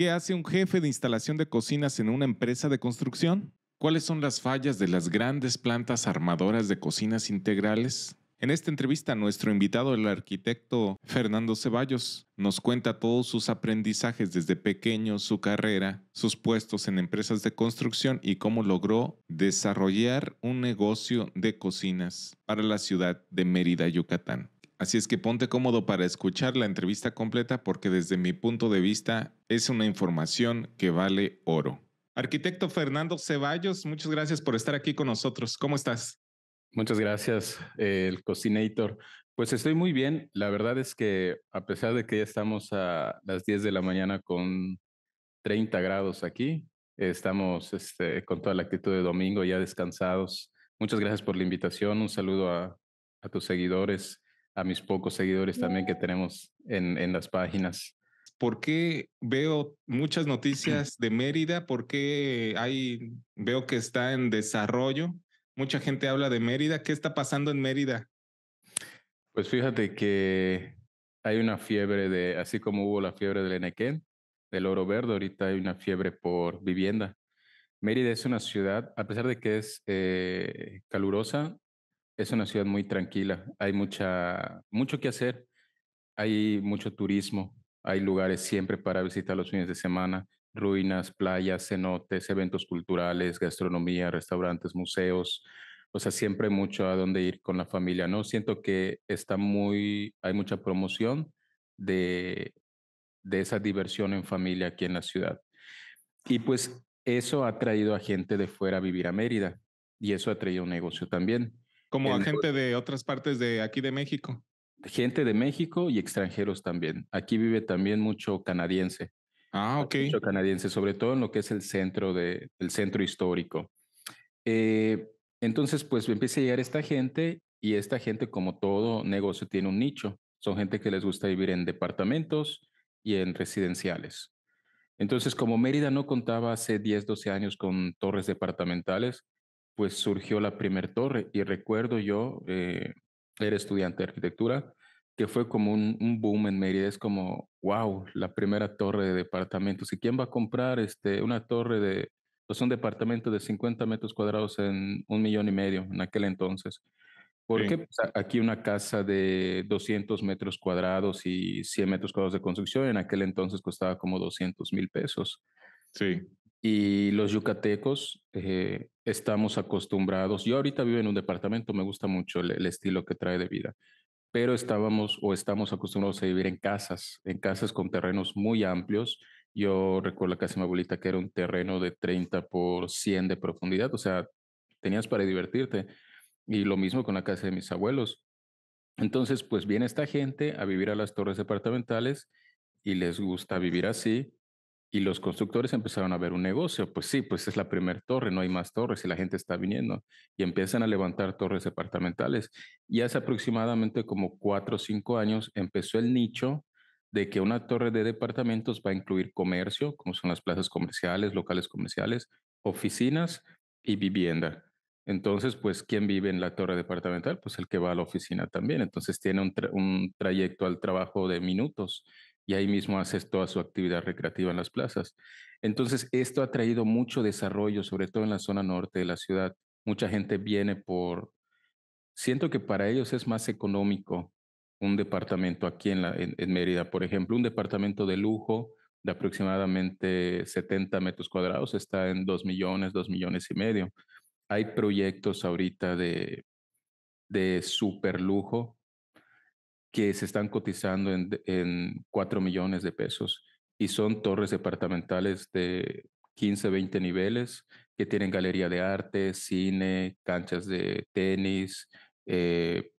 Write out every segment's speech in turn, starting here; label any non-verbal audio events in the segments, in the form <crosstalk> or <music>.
¿Qué hace un jefe de instalación de cocinas en una empresa de construcción? ¿Cuáles son las fallas de las grandes plantas armadoras de cocinas integrales? En esta entrevista, nuestro invitado, el arquitecto Fernando Ceballos, nos cuenta todos sus aprendizajes desde pequeño, su carrera, sus puestos en empresas de construcción y cómo logró desarrollar un negocio de cocinas para la ciudad de Mérida, Yucatán. Así es que ponte cómodo para escuchar la entrevista completa porque desde mi punto de vista es una información que vale oro. Arquitecto Fernando Ceballos, muchas gracias por estar aquí con nosotros. ¿Cómo estás? Muchas gracias, eh, el Cocinator. Pues estoy muy bien. La verdad es que a pesar de que ya estamos a las 10 de la mañana con 30 grados aquí, estamos este, con toda la actitud de domingo ya descansados. Muchas gracias por la invitación. Un saludo a tus seguidores a mis pocos seguidores también que tenemos en, las páginas. ¿Por qué veo muchas <clears throat> noticias de Mérida? ¿Por qué hay, veo que está en desarrollo? Mucha gente habla de Mérida. ¿Qué está pasando en Mérida? Pues fíjate que hay una fiebre de, así como hubo la fiebre del Enequén, del oro verde, ahorita hay una fiebre por vivienda. Mérida es una ciudad, a pesar de que es eh, calurosa, es una ciudad muy tranquila, hay mucha, mucho que hacer, hay mucho turismo, hay lugares siempre para visitar los fines de semana, ruinas, playas, cenotes, eventos culturales, gastronomía, restaurantes, museos, o sea, siempre mucho a dónde ir con la familia, ¿no? Siento que está muy, hay mucha promoción de, de esa diversión en familia aquí en la ciudad. Y pues eso ha traído a gente de fuera a vivir a Mérida y eso ha traído un negocio también. Como gente de otras partes de aquí de México. Gente de México y extranjeros también. Aquí vive también mucho canadiense. Ah, ok. Mucho canadiense, sobre todo en lo que es el centro, de, el centro histórico. Eh, entonces, pues empieza a llegar esta gente y esta gente, como todo negocio, tiene un nicho. Son gente que les gusta vivir en departamentos y en residenciales. Entonces, como Mérida no contaba hace 10, 12 años con torres departamentales, pues surgió la primer torre y recuerdo yo, eh, era estudiante de arquitectura, que fue como un, boom en Mérida, es como, wow, la primera torre de departamentos. ¿Y quién va a comprar este, una torre de, pues un departamento de 50 metros cuadrados en un millón y medio en aquel entonces? Porque pues, aquí una casa de 200 metros cuadrados y 100 metros cuadrados de construcción en aquel entonces costaba como 200 mil pesos. Sí. Y los yucatecos eh, estamos acostumbrados, yo ahorita vivo en un departamento, me gusta mucho el, el, estilo que trae de vida, pero estábamos o estamos acostumbrados a vivir en casas, en casas con terrenos muy amplios. Yo recuerdo la casa de mi abuelita que era un terreno de 30 por 100 de profundidad, o sea, tenías para divertirte. Y lo mismo con la casa de mis abuelos. Entonces, pues viene esta gente a vivir a las torres departamentales y les gusta vivir así y los constructores empezaron a ver un negocio. Pues sí, pues es la primera torre, no hay más torres y la gente está viniendo. Y empiezan a levantar torres departamentales. Y hace aproximadamente como cuatro o cinco años empezó el nicho de que una torre de departamentos va a incluir comercio, como son las plazas comerciales, locales comerciales, oficinas y vivienda. Entonces, pues, ¿quién vive en la torre departamental? Pues el que va a la oficina también. Entonces, tiene un, un trayecto al trabajo de minutos y ahí mismo haces toda su actividad recreativa en las plazas. Entonces, esto ha traído mucho desarrollo, sobre todo en la zona norte de la ciudad. Mucha gente viene por... Siento que para ellos es más económico un departamento aquí en, la, en, Mérida, por ejemplo, un departamento de lujo de aproximadamente 70 metros cuadrados está en 2 millones, 2 millones y medio. Hay proyectos ahorita de, de super lujo que se están cotizando en, en 4 millones de pesos y son torres departamentales de 15, 20 niveles que tienen galería de arte, cine, canchas de tenis. Eh,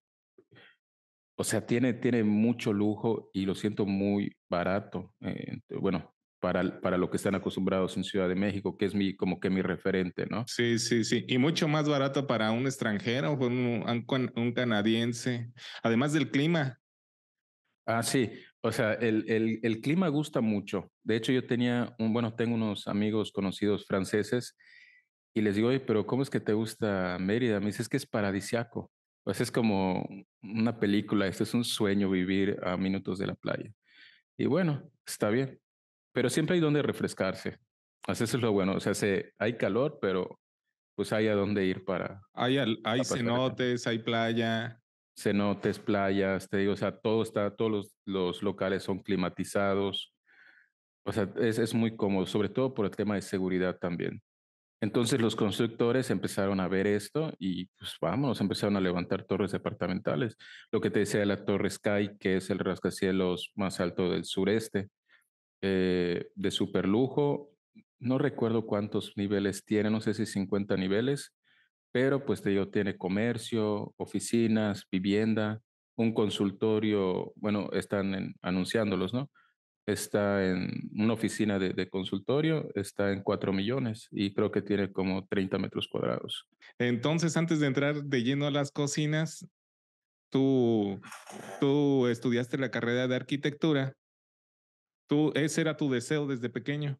o sea, tiene, tiene mucho lujo y lo siento muy barato. Eh, bueno, para, para lo que están acostumbrados en Ciudad de México, que es mi, como que mi referente, ¿no? Sí, sí, sí. Y mucho más barato para un extranjero, un, un canadiense. Además del clima, Ah, sí. O sea, el, el, el, clima gusta mucho. De hecho, yo tenía, un, bueno, tengo unos amigos conocidos franceses y les digo, oye, pero ¿cómo es que te gusta Mérida? Me dices que es paradisiaco. Pues es como una película, esto es un sueño vivir a minutos de la playa. Y bueno, está bien. Pero siempre hay donde refrescarse. Así eso es lo bueno. O sea, hay calor, pero pues hay a dónde ir para... Hay, hay cenotes, hay playa, cenotes, playas, te digo, o sea, todo está, todos los, los locales son climatizados. O sea, es, es, muy cómodo, sobre todo por el tema de seguridad también. Entonces los constructores empezaron a ver esto y pues vamos empezaron a levantar torres departamentales. Lo que te decía la Torre Sky, que es el rascacielos más alto del sureste, eh, de super lujo. No recuerdo cuántos niveles tiene, no sé si 50 niveles, pero pues te tiene comercio, oficinas, vivienda, un consultorio, bueno, están anunciándolos, ¿no? Está en una oficina de, consultorio, está en cuatro millones y creo que tiene como 30 metros cuadrados. Entonces, antes de entrar de lleno a las cocinas, tú, tú estudiaste la carrera de arquitectura. Tú, ese era tu deseo desde pequeño.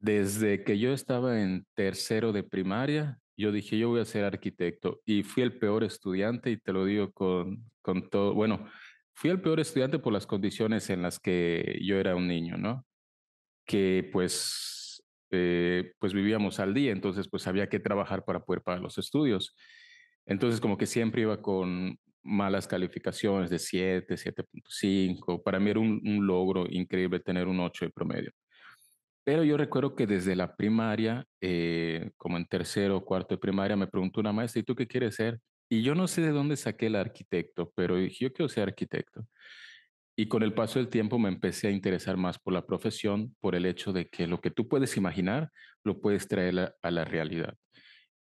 Desde que yo estaba en tercero de primaria, yo dije, yo voy a ser arquitecto y fui el peor estudiante y te lo digo con, con todo, bueno, fui el peor estudiante por las condiciones en las que yo era un niño, ¿no? Que pues, eh, pues vivíamos al día, entonces pues había que trabajar para poder pagar los estudios. Entonces como que siempre iba con malas calificaciones de 7, 7.5. Para mí era un, un logro increíble tener un 8 de promedio. Pero yo recuerdo que desde la primaria, eh, como en tercero o cuarto de primaria, me preguntó una maestra, ¿y tú qué quieres ser? Y yo no sé de dónde saqué el arquitecto, pero dije, yo quiero ser arquitecto. Y con el paso del tiempo me empecé a interesar más por la profesión, por el hecho de que lo que tú puedes imaginar, lo puedes traer a, a la realidad.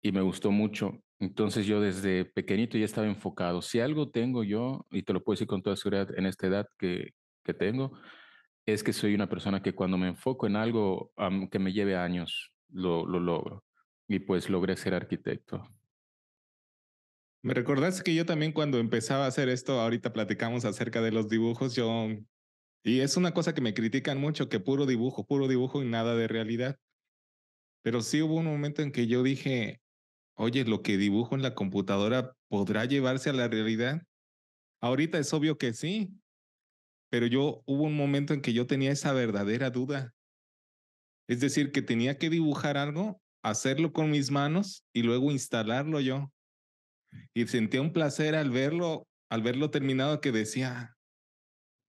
Y me gustó mucho. Entonces yo desde pequeñito ya estaba enfocado. Si algo tengo yo, y te lo puedo decir con toda seguridad en esta edad que, que tengo, es que soy una persona que cuando me enfoco en algo que me lleve años, lo, lo logro. Y pues logré ser arquitecto. Me recordaste que yo también cuando empezaba a hacer esto, ahorita platicamos acerca de los dibujos, yo... Y es una cosa que me critican mucho, que puro dibujo, puro dibujo y nada de realidad. Pero sí hubo un momento en que yo dije, oye, lo que dibujo en la computadora podrá llevarse a la realidad. Ahorita es obvio que sí, pero yo hubo un momento en que yo tenía esa verdadera duda. Es decir, que tenía que dibujar algo, hacerlo con mis manos y luego instalarlo yo. Y sentía un placer al verlo, al verlo terminado que decía,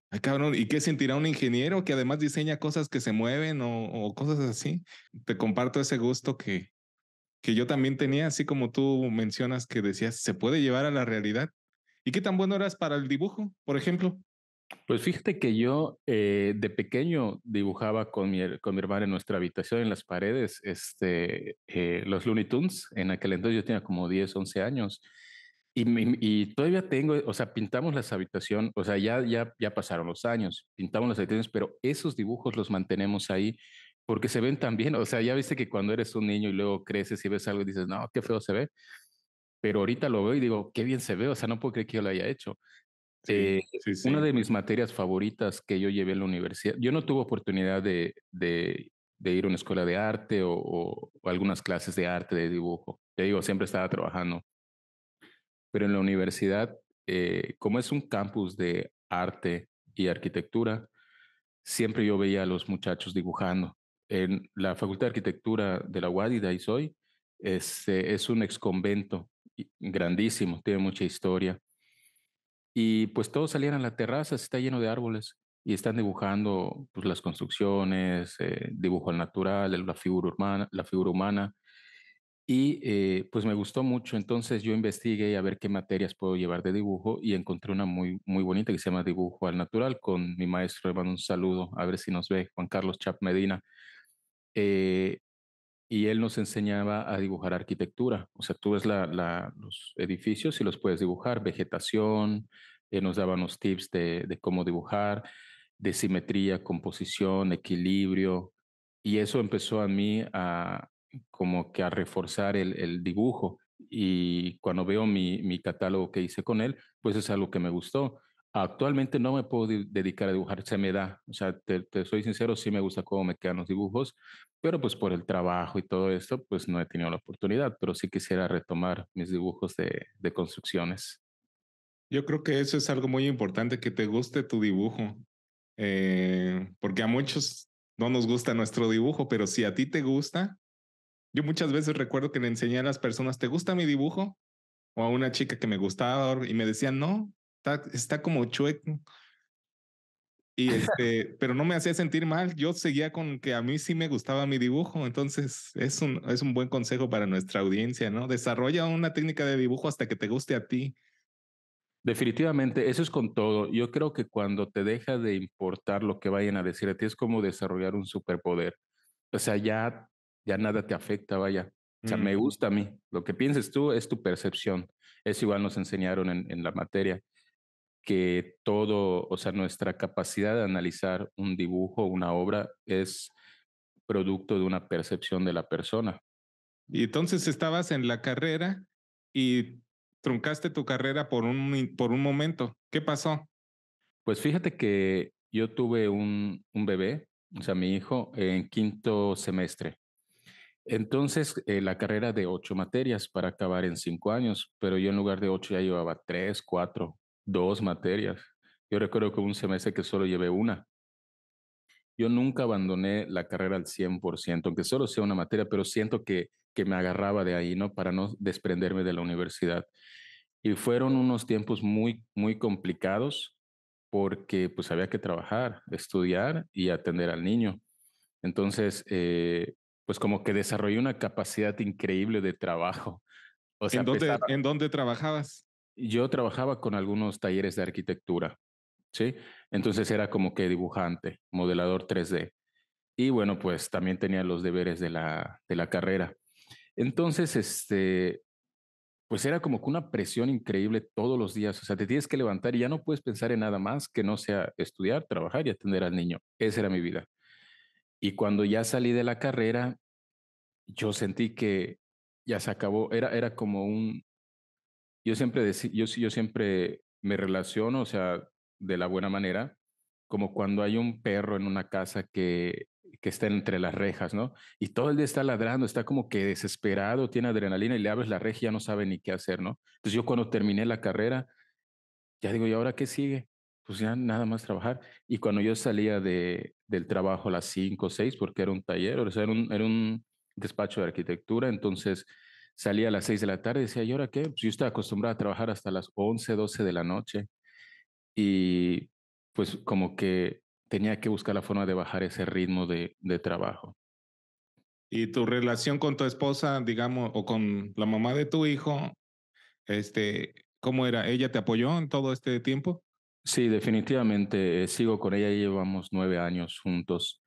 ay cabrón, ¿y qué sentirá un ingeniero que además diseña cosas que se mueven o, o cosas así? Te comparto ese gusto que, que yo también tenía, así como tú mencionas que decías, se puede llevar a la realidad. ¿Y qué tan bueno eras para el dibujo, por ejemplo? Pues fíjate que yo eh, de pequeño dibujaba con mi, con mi hermana en nuestra habitación, en las paredes, este, eh, los Looney Tunes. En aquel entonces yo tenía como 10, 11 años. Y, y, todavía tengo, o sea, pintamos las habitaciones, o sea, ya, ya, ya pasaron los años, pintamos las habitaciones, pero esos dibujos los mantenemos ahí porque se ven tan bien. O sea, ya viste que cuando eres un niño y luego creces y ves algo y dices, no, qué feo se ve. Pero ahorita lo veo y digo, qué bien se ve, o sea, no puedo creer que yo lo haya hecho. Eh, una de mis materias favoritas que yo llevé en la universidad, yo no tuve oportunidad de, de, ir a una escuela de arte o, algunas clases de arte, de dibujo. Te digo, siempre estaba trabajando. Pero en la universidad, eh, como es un campus de arte y arquitectura, siempre yo veía a los muchachos dibujando. En la Facultad de Arquitectura de la UAD y de ahí soy, este, es, un es un grandísimo, tiene mucha historia y pues todos salían a la terraza, está lleno de árboles y están dibujando pues, las construcciones, eh, dibujo al natural, la figura humana, la figura humana y eh, pues me gustó mucho. Entonces yo investigué a ver qué materias puedo llevar de dibujo y encontré una muy, muy bonita que se llama Dibujo al Natural con mi maestro. Le mando un saludo, a ver si nos ve Juan Carlos Chap Medina. Eh, y él nos enseñaba a dibujar arquitectura. O sea, tú ves los edificios y los puedes dibujar, vegetación, él eh, nos daba unos tips de, cómo dibujar, de simetría, composición, equilibrio. Y eso empezó a mí a como que a reforzar el, dibujo. Y cuando veo mi, mi catálogo que hice con él, pues es algo que me gustó. Actualmente no me puedo dedicar a dibujar, se me da, o sea, te, soy sincero, sí me gusta cómo me quedan los dibujos, pero pues por el trabajo y todo esto, pues no he tenido la oportunidad, pero sí quisiera retomar mis dibujos de, construcciones. Yo creo que eso es algo muy importante, que te guste tu dibujo, eh, porque a muchos no nos gusta nuestro dibujo, pero si a ti te gusta, yo muchas veces recuerdo que le enseñé a las personas, ¿te gusta mi dibujo? O a una chica que me gustaba y me decían, no, está, como chueco. Y <laughs> este, pero no me hacía sentir mal. Yo seguía con que a mí sí me gustaba mi dibujo. Entonces, es un, es un buen consejo para nuestra audiencia, ¿no? Desarrolla una técnica de dibujo hasta que te guste a ti. Definitivamente, eso es con todo. Yo creo que cuando te deja de importar lo que vayan a decir a ti, es como desarrollar un superpoder. O sea, ya, ya nada te afecta, vaya. O sea, me gusta a mí. Lo que pienses tú es tu percepción. Eso igual nos enseñaron en, en la materia que todo, o sea, nuestra capacidad de analizar un dibujo, una obra, es producto de una percepción de la persona. Y entonces estabas en la carrera y truncaste tu carrera por un, por un momento. ¿Qué pasó? Pues fíjate que yo tuve un, bebé, o sea, mi hijo, en quinto semestre. Entonces, eh, la carrera de ocho materias para acabar en cinco años, pero yo en lugar de ocho ya llevaba tres, cuatro, dos materias. Yo recuerdo que un semestre que solo llevé una. Yo nunca abandoné la carrera al 100%, aunque solo sea una materia, pero siento que, que me agarraba de ahí, ¿no? Para no desprenderme de la universidad. Y fueron unos tiempos muy, muy complicados porque pues había que trabajar, estudiar y atender al niño. Entonces, eh, pues como que desarrollé una capacidad increíble de trabajo. O sea, ¿En dónde trabajabas? yo trabajaba con algunos talleres de arquitectura, ¿sí? Entonces era como que dibujante, modelador 3D. Y bueno, pues también tenía los deberes de la, de la carrera. Entonces, este, pues era como que una presión increíble todos los días. O sea, te tienes que levantar y ya no puedes pensar en nada más que no sea estudiar, trabajar y atender al niño. Esa era mi vida. Y cuando ya salí de la carrera, yo sentí que ya se acabó. Era, era como un, yo siempre, yo, yo siempre me relaciono, o sea, de la buena manera, como cuando hay un perro en una casa que, que está entre las rejas, ¿no? Y todo el día está ladrando, está como que desesperado, tiene adrenalina y le abres la reja y ya no sabe ni qué hacer, ¿no? Entonces yo cuando terminé la carrera, ya digo, ¿y ahora qué sigue? Pues ya nada más trabajar. Y cuando yo salía de, del trabajo a las cinco o 6, porque era un taller, o sea, era un, era un despacho de arquitectura, entonces salía a las 6 de la tarde y decía, ¿y ahora qué? Pues yo estaba acostumbrada a trabajar hasta las 11, 12 de la noche y pues como que tenía que buscar la forma de bajar ese ritmo de, trabajo. ¿Y tu relación con tu esposa, digamos, o con la mamá de tu hijo, este, cómo era? ¿Ella te apoyó en todo este tiempo? Sí, definitivamente eh, sigo con ella, llevamos nueve años juntos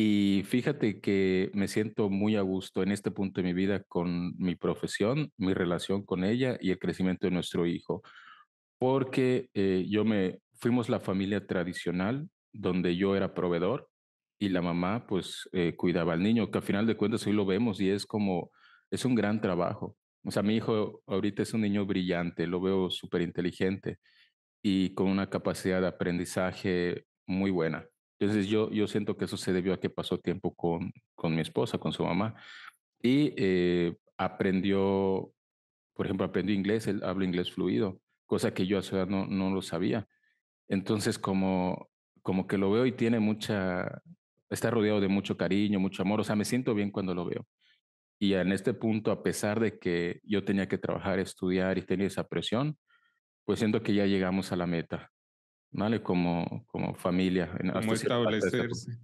y fíjate que me siento muy a gusto en este punto de mi vida con mi profesión, mi relación con ella y el crecimiento de nuestro hijo, porque eh, yo me fuimos la familia tradicional donde yo era proveedor y la mamá pues eh, cuidaba al niño, que al final de cuentas hoy lo vemos y es como, es un gran trabajo. O sea, mi hijo ahorita es un niño brillante, lo veo súper inteligente y con una capacidad de aprendizaje muy buena entonces yo, yo siento que eso se debió a que pasó tiempo con, con mi esposa, con su mamá, y eh, aprendió, por ejemplo, aprendió inglés, él habla inglés fluido, cosa que yo a su edad no, no lo sabía. Entonces como, como que lo veo y tiene mucha, está rodeado de mucho cariño, mucho amor, o sea, me siento bien cuando lo veo. Y en este punto, a pesar de que yo tenía que trabajar, estudiar y tener esa presión, pues siento que ya llegamos a la meta. ¿vale? Como, como familia. como establecerse.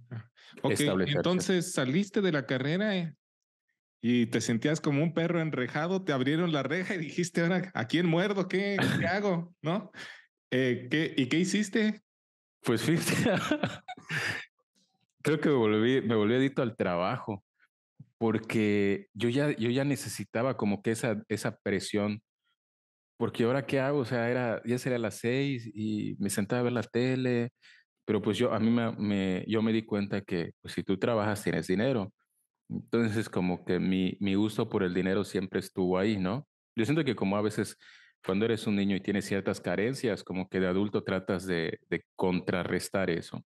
entonces saliste de la carrera eh, y te sentías como un perro enrejado, te abrieron la reja y dijiste, ahora, ¿a quién muerdo? ¿Qué, <laughs> hago? ¿No? Eh, ¿qué, ¿Y qué hiciste? Pues fíjate, <laughs> creo que me volví, me volví adicto al trabajo porque yo ya, yo ya necesitaba como que esa, esa presión porque ahora qué hago, o sea, era, ya sería las seis y me sentaba a ver la tele, pero pues yo, a mí me, me yo me di cuenta que pues, si tú trabajas tienes dinero. Entonces, como que mi, mi gusto por el dinero siempre estuvo ahí, ¿no? Yo siento que como a veces cuando eres un niño y tienes ciertas carencias, como que de adulto tratas de, de contrarrestar eso.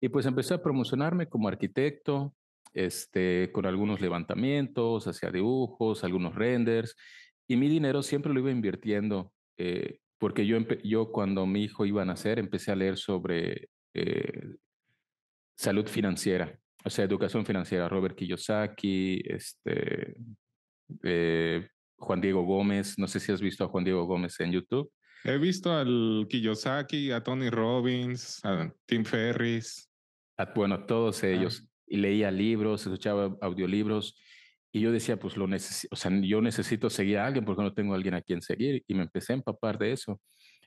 Y pues empecé a promocionarme como arquitecto, este, con algunos levantamientos, hacia dibujos, algunos renders, y mi dinero siempre lo iba invirtiendo, eh, porque yo, yo cuando mi hijo iba a nacer empecé a leer sobre eh, salud financiera, o sea, educación financiera, Robert Kiyosaki, este, eh, Juan Diego Gómez, no sé si has visto a Juan Diego Gómez en YouTube. He visto al Kiyosaki, a Tony Robbins, a Tim Ferris. A, bueno, todos ah. ellos. Y leía libros, escuchaba audiolibros. Y yo decía, pues lo necesito, o sea, yo necesito seguir a alguien porque no tengo a alguien a quien seguir. Y me empecé a empapar de eso.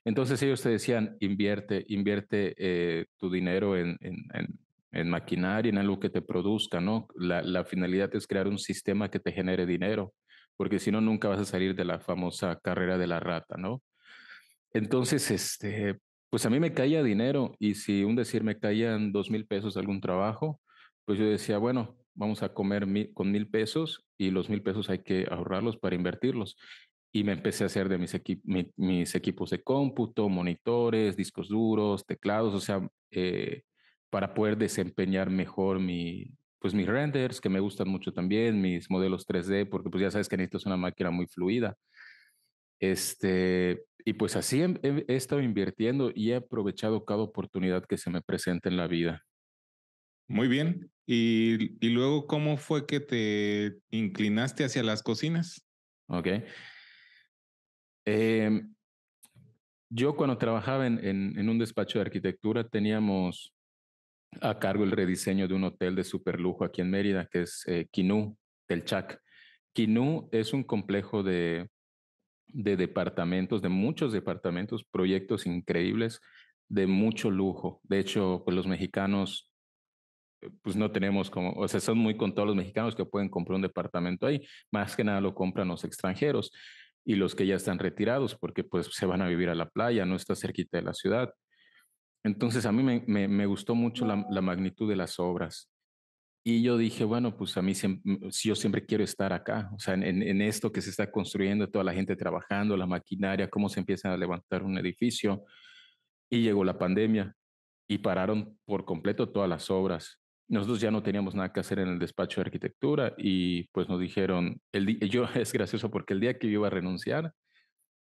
Entonces ellos te decían, invierte, invierte eh, tu dinero en, en, en, maquinaria, en algo que te produzca, ¿no? La, finalidad es crear un sistema que te genere dinero, porque si no, nunca vas a salir de la famosa carrera de la rata, ¿no? Entonces, este, pues a mí me caía dinero y si un decir me caían dos mil pesos de algún trabajo, pues yo decía, bueno, vamos a comer con mil pesos y los mil pesos hay que ahorrarlos para invertirlos. Y me empecé a hacer de mis, mis equipos de cómputo, monitores, discos duros, teclados, o sea, eh, para poder desempeñar mejor mi, pues mis renders, que me gustan mucho también, mis modelos 3D, porque pues ya sabes que necesitas una máquina muy fluida. Este, y pues así he, he, estado invirtiendo y he aprovechado cada oportunidad que se me presenta en la vida. Muy bien. Y, luego, ¿cómo fue que te inclinaste hacia las cocinas? Ok. Em, yo cuando trabajaba en, un despacho de arquitectura teníamos a cargo el rediseño de un hotel de lujo aquí en Mérida, que es Kinú eh, del Chac. Kinú es un complejo de, de departamentos, de muchos departamentos, proyectos increíbles, de mucho lujo. De hecho, pues los mexicanos eh, pues no tenemos como, o sea, son muy contados los mexicanos que pueden comprar un departamento ahí, más que nada lo compran los extranjeros y los que ya están retirados porque pues se van a vivir a la playa, no está cerquita de la ciudad. Entonces a mí me, gustó mucho la, magnitud de las obras y yo dije, bueno, pues a mí mm, si yo siempre quiero estar acá, o sea, en, en esto que se está construyendo, toda la gente trabajando, la maquinaria, cómo se empiezan a levantar un edificio y llegó la pandemia y pararon por completo todas las obras nosotros ya no teníamos nada que hacer en el despacho de arquitectura y pues nos dijeron, el yo <laughs> es gracioso porque el día que yo iba a renunciar,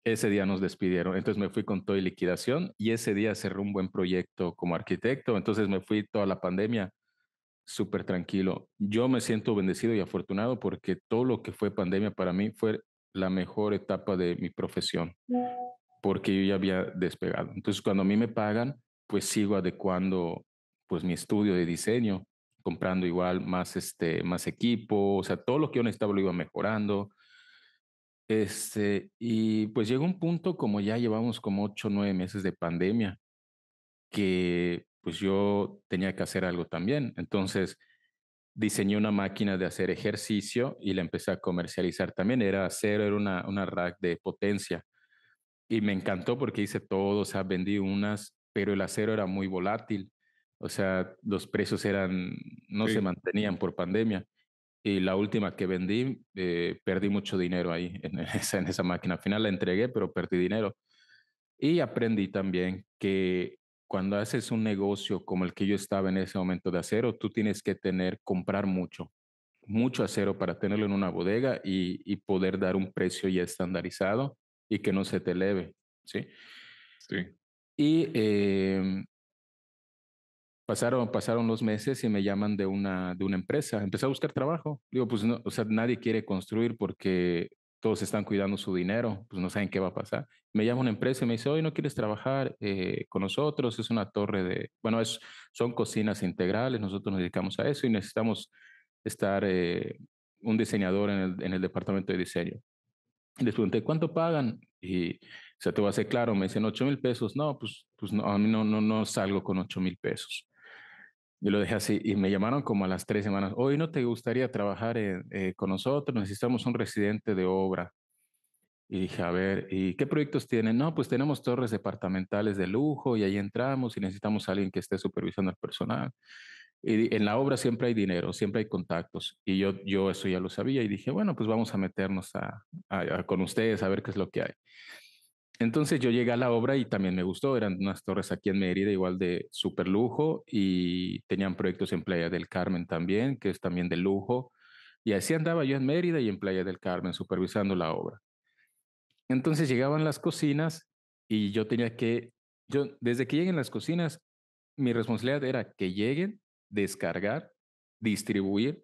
ese día nos despidieron. Entonces me fui con todo y liquidación y ese día cerró un buen proyecto como arquitecto. Entonces me fui toda la pandemia súper tranquilo. Yo me siento bendecido y afortunado porque todo lo que fue pandemia para mí fue la mejor etapa de mi profesión porque yo ya había despegado. Entonces cuando a mí me pagan, pues sigo adecuando pues mi estudio de diseño comprando igual más, este, más equipo, o sea, todo lo que yo necesitaba lo iba mejorando. Este, y pues llegó un punto como ya llevamos como ocho, nueve meses de pandemia, que pues yo tenía que hacer algo también. Entonces diseñé una máquina de hacer ejercicio y la empecé a comercializar también. Era acero, era una, una rack de potencia. Y me encantó porque hice todo, o sea, vendí unas, pero el acero era muy volátil. O sea, los precios eran, no se mantenían por pandemia. Y la última que vendí, eh, perdí mucho dinero ahí en <laughs> esa, en esa máquina. Al final la entregué, pero perdí dinero. Y aprendí también que cuando haces un negocio como el que yo estaba en ese momento de acero, tú tienes que tener, comprar mucho, mucho acero para tenerlo en una bodega y, y poder dar un precio ya estandarizado y que no se te eleve. Sí. Sí. Y em, Pasaron, pasaron los meses y me llaman de una, de una empresa. Empecé a buscar trabajo. Digo, pues o sea, nadie quiere construir porque todos están cuidando su dinero, pues no saben qué va a pasar. Me llama una empresa y me dice, hoy no quieres trabajar eh, con nosotros, es una torre de, bueno, es, son cocinas integrales, nosotros nos dedicamos a eso y necesitamos estar eh, un diseñador en el, en el departamento de diseño. Les pregunté, ¿cuánto pagan? Y o sea, te va a hacer claro, me dicen 8 mil pesos. No, pues, pues no, a mí no, no, no salgo con 8 mil pesos. Yo lo dejé así y me llamaron como a las tres semanas. Hoy no te gustaría trabajar eh, con nosotros, necesitamos un residente de obra. Y dije, a ver, ¿y qué proyectos tienen? No, pues tenemos torres departamentales de lujo y ahí entramos y necesitamos a alguien que esté supervisando al personal. Y en la obra siempre hay dinero, siempre hay contactos. Y yo, yo eso ya lo sabía y dije, bueno, pues vamos a meternos a con ustedes a ver qué es lo que hay. Entonces yo llegué a la obra y también me gustó. Eran unas torres aquí en Mérida, igual de super lujo, y tenían proyectos en Playa del Carmen también, que es también de lujo. Y así andaba yo en Mérida y en Playa del Carmen supervisando la obra. Entonces llegaban las cocinas y yo tenía que, yo desde que lleguen las cocinas, mi responsabilidad era que lleguen, descargar, distribuir,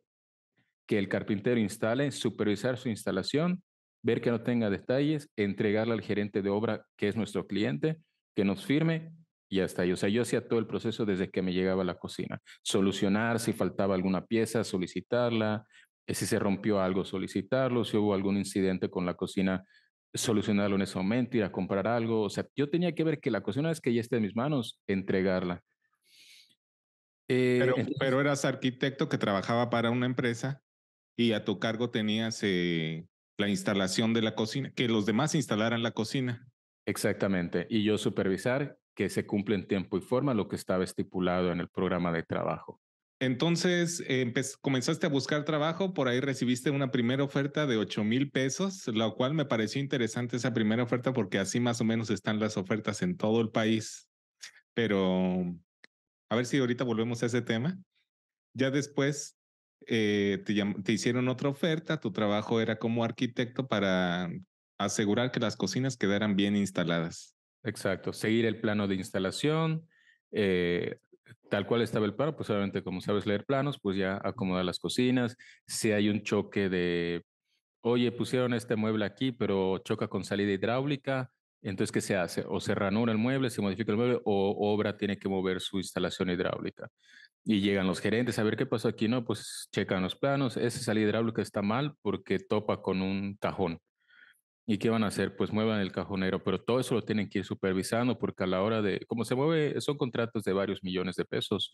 que el carpintero instale, supervisar su instalación ver que no tenga detalles, entregarla al gerente de obra, que es nuestro cliente, que nos firme y hasta ahí. O sea, yo hacía todo el proceso desde que me llegaba a la cocina. Solucionar si faltaba alguna pieza, solicitarla, eh, si se rompió algo, solicitarlo, si hubo algún incidente con la cocina, solucionarlo en ese momento, ir a comprar algo. O sea, yo tenía que ver que la cocina es que ya esté en mis manos, entregarla. Eh, pero, eras arquitecto que trabajaba para una empresa y a tu cargo tenías eh, la instalación de la cocina, que los demás instalaran la cocina. Exactamente, y yo supervisar que se cumple en tiempo y forma lo que estaba estipulado en el programa de trabajo. Entonces eh, comenzaste a buscar trabajo, por ahí recibiste una primera oferta de 8 mil pesos, lo cual me pareció interesante esa primera oferta porque así más o menos están las ofertas en todo el país. Pero a ver si ahorita volvemos a ese tema. Ya después eh, te, hicieron otra oferta, tu trabajo era como arquitecto para asegurar que las cocinas quedaran bien instaladas. Exacto, seguir el plano de instalación, eh, tal cual estaba el plano, pues obviamente como sabes leer planos, pues ya acomodar las cocinas, si hay un choque de, oye, pusieron este mueble aquí, pero choca con salida hidráulica, entonces ¿qué se hace? O se ranura el mueble, se modifica el mueble, o obra tiene que mover su instalación hidráulica. Y llegan los gerentes a ver qué pasó aquí, ¿no? Pues checan los planos, ese salida que está mal porque topa con un cajón. ¿Y qué van a hacer? Pues muevan el cajonero, pero todo eso lo tienen que ir supervisando porque a la hora de, como se mueve, son contratos de varios millones de pesos,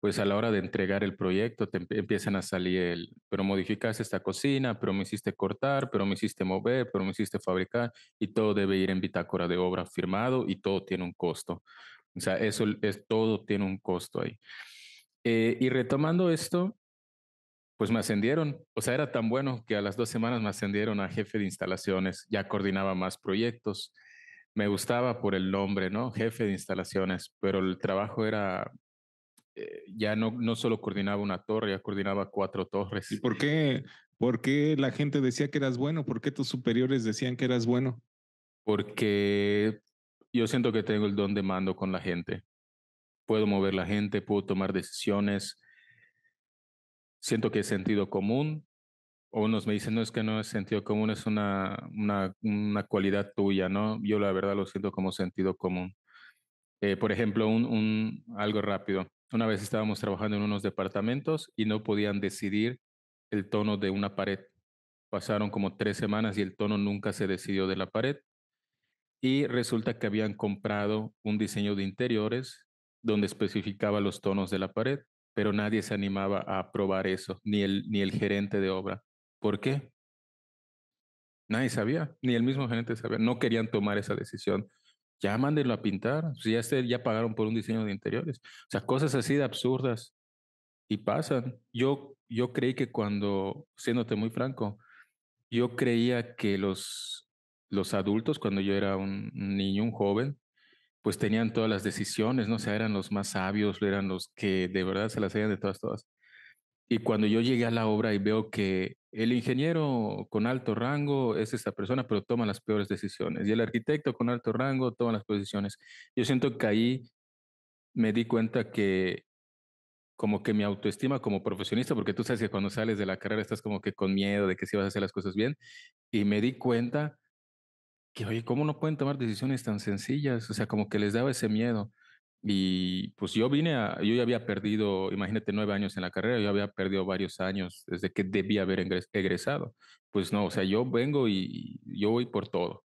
pues a la hora de entregar el proyecto empiezan a salir el, pero modificaste esta cocina, pero me hiciste cortar, pero me hiciste mover, pero me hiciste fabricar y todo debe ir en bitácora de obra firmado y todo tiene un costo. O sea, eso es, todo tiene un costo ahí. Eh, y retomando esto, pues me ascendieron. O sea, era tan bueno que a las dos semanas me ascendieron a jefe de instalaciones. Ya coordinaba más proyectos. Me gustaba por el nombre, ¿no? Jefe de instalaciones, pero el trabajo era... Eh, ya no, solo coordinaba una torre, ya coordinaba cuatro torres. ¿Y por qué, por qué la gente decía que eras bueno? ¿Por qué tus superiores decían que eras bueno? Porque yo siento que tengo el don de mando con la gente puedo mover la gente, puedo tomar decisiones. Siento que es sentido común. O unos me dicen, no es que no es sentido común, es una, cualidad tuya, ¿no? Yo la verdad lo siento como sentido común. Eh, por ejemplo, un, algo rápido. Una vez estábamos trabajando en unos departamentos y no podían decidir el tono de una pared. Pasaron como tres semanas y el tono nunca se decidió de la pared. Y resulta que habían comprado un diseño de interiores donde especificaba los tonos de la pared, pero nadie se animaba a probar eso, ni el, ni el gerente de obra. ¿Por qué? Nadie sabía, ni el mismo gerente sabía, no querían tomar esa decisión. Ya mándenlo a pintar, ya, se, ya pagaron por un diseño de interiores. O sea, cosas así de absurdas y pasan. Yo, yo creí que cuando, siéndote muy franco, yo creía que los, los adultos, cuando yo era un niño, un joven, pues tenían todas las decisiones, no o sea, eran los más sabios, eran los que de verdad se las hacían de todas, todas. Y cuando yo llegué a la obra y veo que el ingeniero con alto rango es esa persona, pero toma las peores decisiones. Y el arquitecto con alto rango toma las posiciones, Yo siento que ahí me di cuenta que como que mi autoestima como profesionista, porque tú sabes que cuando sales de la carrera estás como que con miedo de que si vas a hacer las cosas bien, y me di cuenta que, oye, ¿cómo no pueden tomar decisiones tan sencillas? O sea, como que les daba ese miedo. Y pues yo vine a, yo ya había perdido, imagínate, nueve años en la carrera, yo había perdido varios años desde que debía haber egresado. Pues no, o sea, yo vengo y yo voy por todo.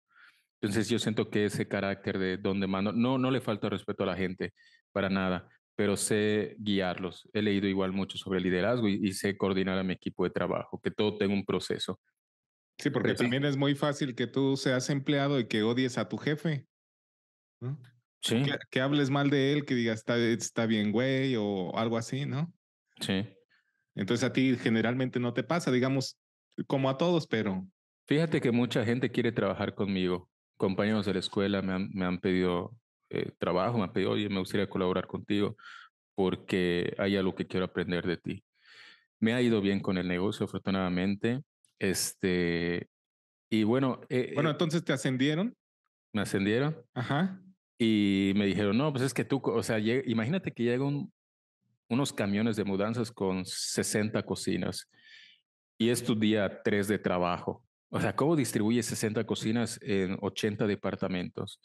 Entonces yo siento que ese carácter de donde mando, no, no le falta respeto a la gente para nada, pero sé guiarlos. He leído igual mucho sobre liderazgo y, y sé coordinar a mi equipo de trabajo, que todo tenga un proceso Sí, porque también es muy fácil que tú seas empleado y que odies a tu jefe. Sí. Que, hables mal de él, que digas está, está bien, güey, o algo así, ¿no? Sí. Entonces a ti generalmente no te pasa, digamos, como a todos, pero. Fíjate que mucha gente quiere trabajar conmigo. Compañeros de la escuela me han, me han pedido eh, trabajo, me han pedido, oye, me gustaría colaborar contigo porque hay algo que quiero aprender de ti. Me ha ido bien con el negocio, afortunadamente. Este, y bueno. bueno, eh, eh entonces te ascendieron. Me ascendieron. Ajá. Y me dijeron, no, pues es que tú, o sea, imagínate que llegan unos camiones de mudanzas con 60 cocinas y es tu día 3 de trabajo. O sea, ¿cómo distribuyes 60 cocinas en 80 departamentos?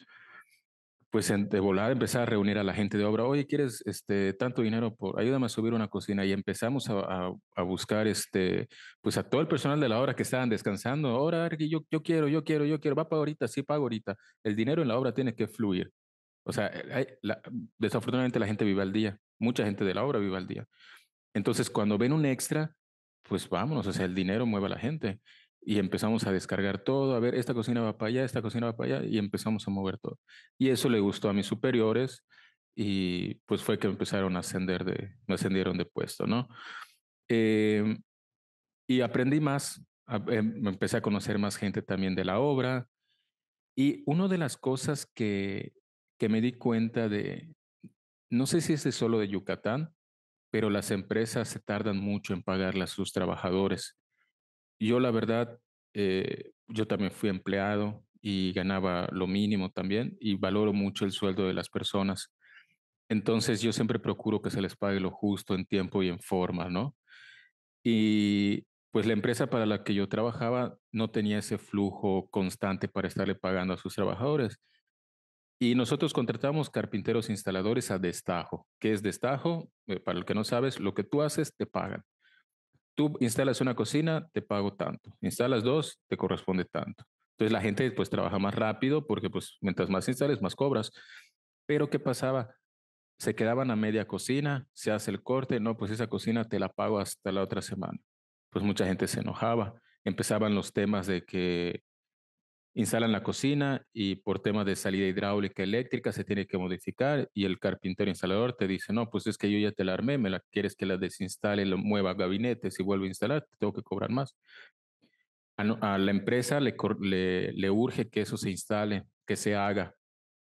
pues de volar empezar a reunir a la gente de obra, oye, ¿quieres este, tanto dinero? Por, ayúdame a subir una cocina. Y empezamos a, buscar este, pues a todo el personal de la obra que estaban descansando. Ahora, yo, yo quiero, yo quiero, yo quiero, va para ahorita, sí, pago ahorita. El dinero en la obra tiene que fluir. O sea, eh, hay, desafortunadamente la gente vive al día, mucha gente de la obra vive al día. Entonces, cuando ven un extra, pues vámonos, o sea, el dinero mueve a la gente y empezamos a descargar todo, a ver, esta cocina va para allá, esta cocina va para allá, y empezamos a mover todo. Y eso le gustó a mis superiores y pues fue que empezaron a ascender de, me ascendieron de puesto, ¿no? Em, y aprendí más, em, empecé a conocer más gente también de la obra, y una de las cosas que, que me di cuenta de, no sé si es solo de Yucatán, pero las empresas se tardan mucho en pagarle a sus trabajadores yo la verdad, eh, yo también fui empleado y ganaba lo mínimo también y valoro mucho el sueldo de las personas. Entonces yo siempre procuro que se les pague lo justo en tiempo y en forma, ¿no? Y pues la empresa para la que yo trabajaba no tenía ese flujo constante para estarle pagando a sus trabajadores. Y nosotros contratamos carpinteros instaladores a destajo. ¿Qué es destajo? Eh, para el que no sabes, lo que tú haces te pagan tú instalas una cocina, te pago tanto. Instalas dos, te corresponde tanto. Entonces la gente pues trabaja más rápido porque pues mientras más instales, más cobras. Pero ¿qué pasaba? Se quedaban a media cocina, se hace el corte, no, pues esa cocina te la pago hasta la otra semana. Pues mucha gente se enojaba. Empezaban los temas de que instalan la cocina y por temas de salida hidráulica eléctrica se tiene que modificar y el carpintero instalador te dice, no, pues es que yo ya te la armé, me la quieres que la desinstale, lo mueva a gabinetes y vuelva a instalar, te tengo que cobrar más. A, la empresa le, le, urge que eso se instale, que se haga.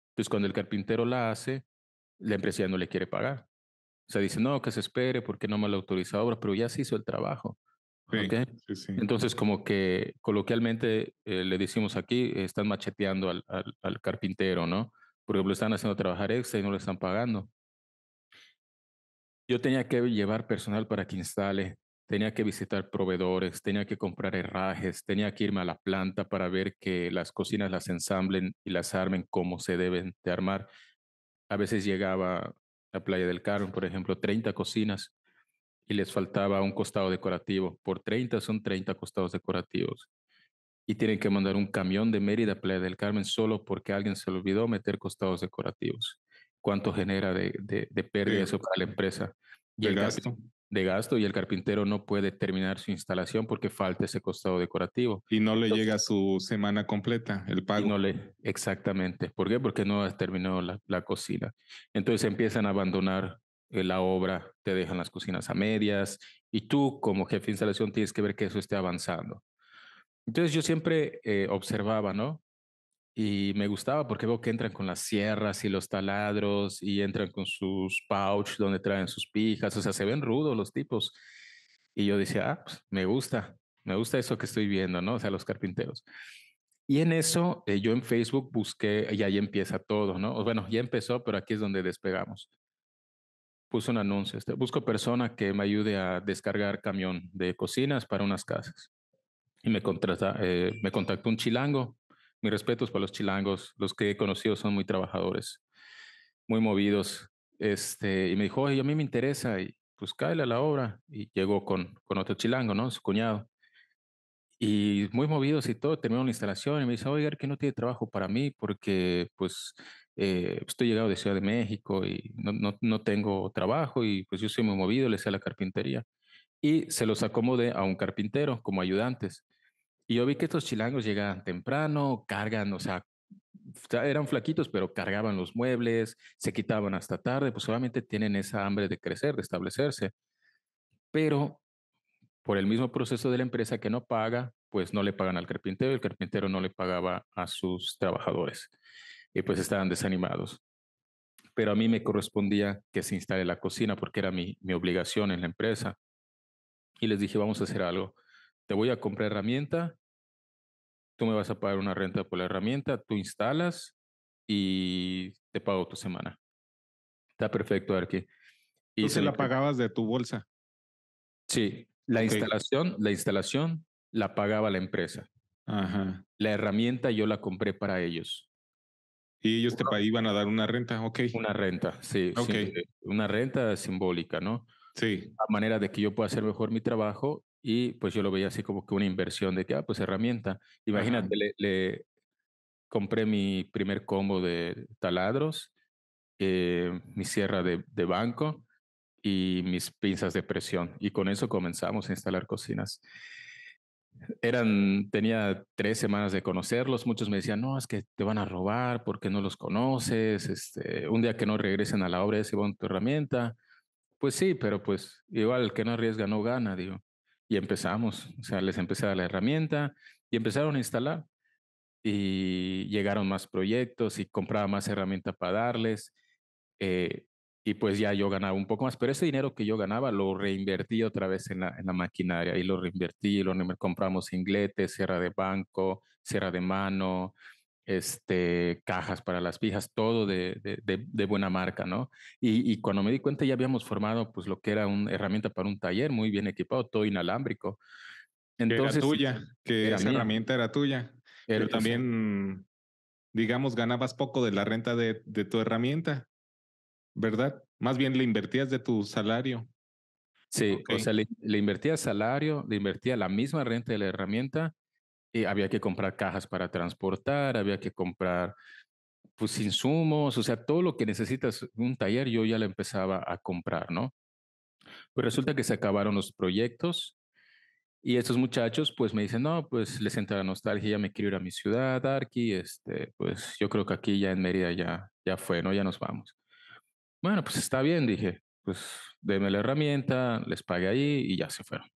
Entonces cuando el carpintero la hace, la empresa ya no le quiere pagar. O sea, dice, no, que se espere porque no me la autoriza ahora, pero ya se hizo el trabajo. Entonces, como que coloquialmente eh, le decimos aquí, están macheteando al, al, carpintero, ¿no? Porque lo están haciendo trabajar extra y no le están pagando. Yo tenía que llevar personal para que instale, tenía que visitar proveedores, tenía que comprar herrajes, tenía que irme a la planta para ver que las cocinas las ensamblen y las armen como se deben de armar. A veces llegaba a Playa del Carmen, por ejemplo, 30 cocinas y les faltaba un costado decorativo. Por 30 son 30 costados decorativos. Y tienen que mandar un camión de Mérida a Playa del Carmen solo porque alguien se le olvidó meter costados decorativos. ¿Cuánto genera de, pérdida eso para la empresa? Y de el gasto. De gasto y el carpintero no puede terminar su instalación porque falta ese costado decorativo. Y no le llega su semana completa, el pago. le, exactamente. ¿Por qué? Porque no ha la, la cocina. Entonces empiezan a abandonar eh, la obra, te dejan las cocinas a medias y tú como jefe de instalación tienes que ver que eso esté avanzando. Entonces yo siempre eh, observaba, ¿no? Y me gustaba porque veo que entran con las sierras y los taladros y entran con sus pouch donde traen sus pijas, o sea, se ven rudos los tipos. Y yo decía, ah, pues me gusta, me gusta eso que estoy viendo, ¿no? O sea, los carpinteros. Y en eso eh, yo en Facebook busqué, y ahí empieza todo, ¿no? Bueno, ya empezó, pero aquí es donde despegamos puso un anuncio. Este, busco persona que me ayude a descargar camión de cocinas para unas casas. Y me, contrata, eh, me contactó un chilango. Mis respetos para los chilangos. Los que he conocido son muy trabajadores, muy movidos. Este, y me dijo, oye, a mí me interesa. Y pues cáele a la obra. Y llegó con, con otro chilango, ¿no? Su cuñado. Y muy movidos y todo, terminó la instalación y me dice, oiga, que no tiene trabajo para mí porque pues eh, pues, estoy llegado de Ciudad de México y no, no, no, tengo trabajo y pues yo soy muy movido, le sé a la carpintería. Y se los acomode a un carpintero como ayudantes. Y yo vi que estos chilangos llegaban temprano, cargan, o sea, eran flaquitos, pero cargaban los muebles, se quitaban hasta tarde, pues obviamente tienen esa hambre de crecer, de establecerse. Pero por el mismo proceso de la empresa que no paga, pues no le pagan al carpintero, el carpintero no le pagaba a sus trabajadores y pues estaban desanimados. Pero a mí me correspondía que se instale la cocina porque era mi, mi obligación en la empresa. Y les dije, vamos a hacer algo. Te voy a comprar herramienta, tú me vas a pagar una renta por la herramienta, tú instalas y te pago tu semana. Está perfecto, Arqui. Y se la pagabas de tu bolsa? Sí, la instalación, la instalación la pagaba la empresa. Ajá. La herramienta yo la compré para ellos. Y ellos te iban a dar una renta, ok. Una renta, sí. Eh, una renta simbólica, ¿no? Sí. A manera de que yo pueda hacer mejor mi trabajo y pues yo lo veía así como que una inversión de que, ah, pues herramienta. Imagínate, le, compré mi primer combo de taladros, eh, mi sierra de, de, banco y mis pinzas de presión. Y con eso comenzamos a instalar cocinas eran, tenía tres semanas de conocerlos, muchos me decían, no, es que te van a robar porque no los conoces, este, un día que no regresen a la obra ¿es se van tu herramienta. Pues sí, pero pues igual el que no arriesga no gana, digo. Y empezamos, o sea, les empecé a dar la herramienta y empezaron a instalar y llegaron más proyectos y compraba más herramienta para darles. Eh, y pues ya yo ganaba un poco más, pero ese dinero que yo ganaba lo reinvertí otra vez en la, maquinaria y lo reinvertí, lo compramos ingletes, cera de banco, cera de mano, este, cajas para las pijas, todo de, buena marca, ¿no? Y, y, cuando me di cuenta ya habíamos formado pues lo que era una herramienta para un taller muy bien equipado, todo inalámbrico. Entonces, era tuya, que esa herramienta era tuya. pero también, digamos, ganabas poco de la renta de tu herramienta ¿verdad? Más bien le invertías de tu salario. Sí, o sea, le, invertías invertía salario, le invertía la misma renta de la herramienta y había que comprar cajas para transportar, había que comprar pues insumos, o sea, todo lo que necesitas un taller yo ya le empezaba a comprar, ¿no? Pues resulta que se acabaron los proyectos y estos muchachos pues me dicen, no, pues les entra la nostalgia, ya me quiero ir a mi ciudad, Arki, este, pues yo creo que aquí ya en Mérida ya, ya fue, ¿no? Ya nos vamos. Bueno, pues está bien, dije, pues déme la herramienta, les pagué ahí y ya se fueron.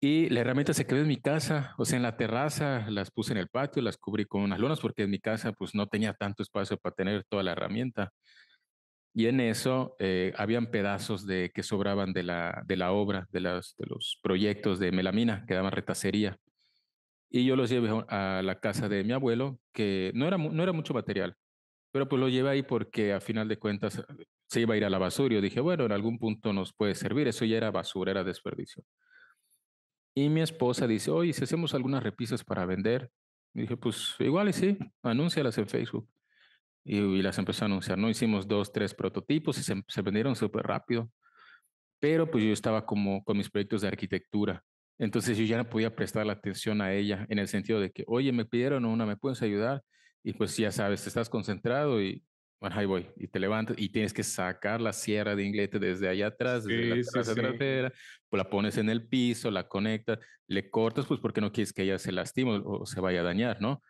Y la herramienta se quedó en mi casa, o sea, en la terraza, las puse en el patio, las cubrí con unas lonas porque en mi casa pues no tenía tanto espacio para tener toda la herramienta. Y en eso eh, habían pedazos de que sobraban de la, de la obra, de, los proyectos de melamina, que daban retacería. Y yo los llevé a la casa de mi abuelo, que no era, no era mucho material, pero pues lo llevé ahí porque a final de cuentas se iba a ir a la basura. Y Yo dije, bueno, en algún punto nos puede servir. Eso ya era basura, era desperdicio. Y mi esposa dice, oye, si hacemos algunas repisas para vender. Y dije, pues igual y sí, anúncialas en Facebook. Y, las empezó a anunciar, ¿no? Hicimos dos, tres prototipos y se, se vendieron súper rápido. Pero pues yo estaba como con mis proyectos de arquitectura. Entonces yo ya no podía prestar la atención a ella en el sentido de que, oye, me pidieron una, ¿me puedes ayudar? Y pues ya sabes, estás concentrado y bueno, ahí voy. Y te levantas y tienes que sacar la sierra de inglete desde allá atrás, desde la casa trasera, pues la pones en el piso, la conectas, le cortas, pues porque no quieres que ella se lastime o se vaya a dañar, ¿no?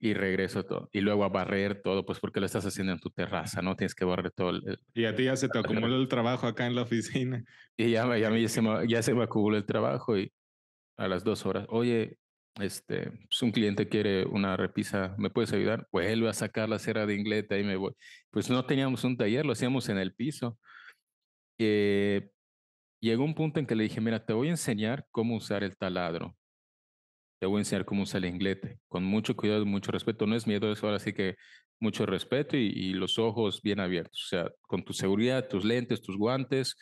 y regreso todo. Y luego a barrer todo, pues porque lo estás haciendo en tu terraza, ¿no? Tienes que barrer todo. y a ti ya se te acumuló el trabajo acá en la oficina. Y ya, ya, se, me, ya se me acumuló el trabajo y a las dos horas, oye, este, pues un cliente quiere una repisa, ¿me puedes ayudar? pues va a sacar la cera de inglete, y me voy. Pues no teníamos un taller, lo hacíamos en el piso. Eh, llegó un punto en que le dije, mira, te voy a enseñar cómo usar el taladro. Te voy a enseñar cómo usar el inglete, con mucho cuidado, mucho respeto. No es miedo eso, ahora sí que mucho respeto y, los ojos bien abiertos. O sea, con tu seguridad, tus lentes, tus guantes,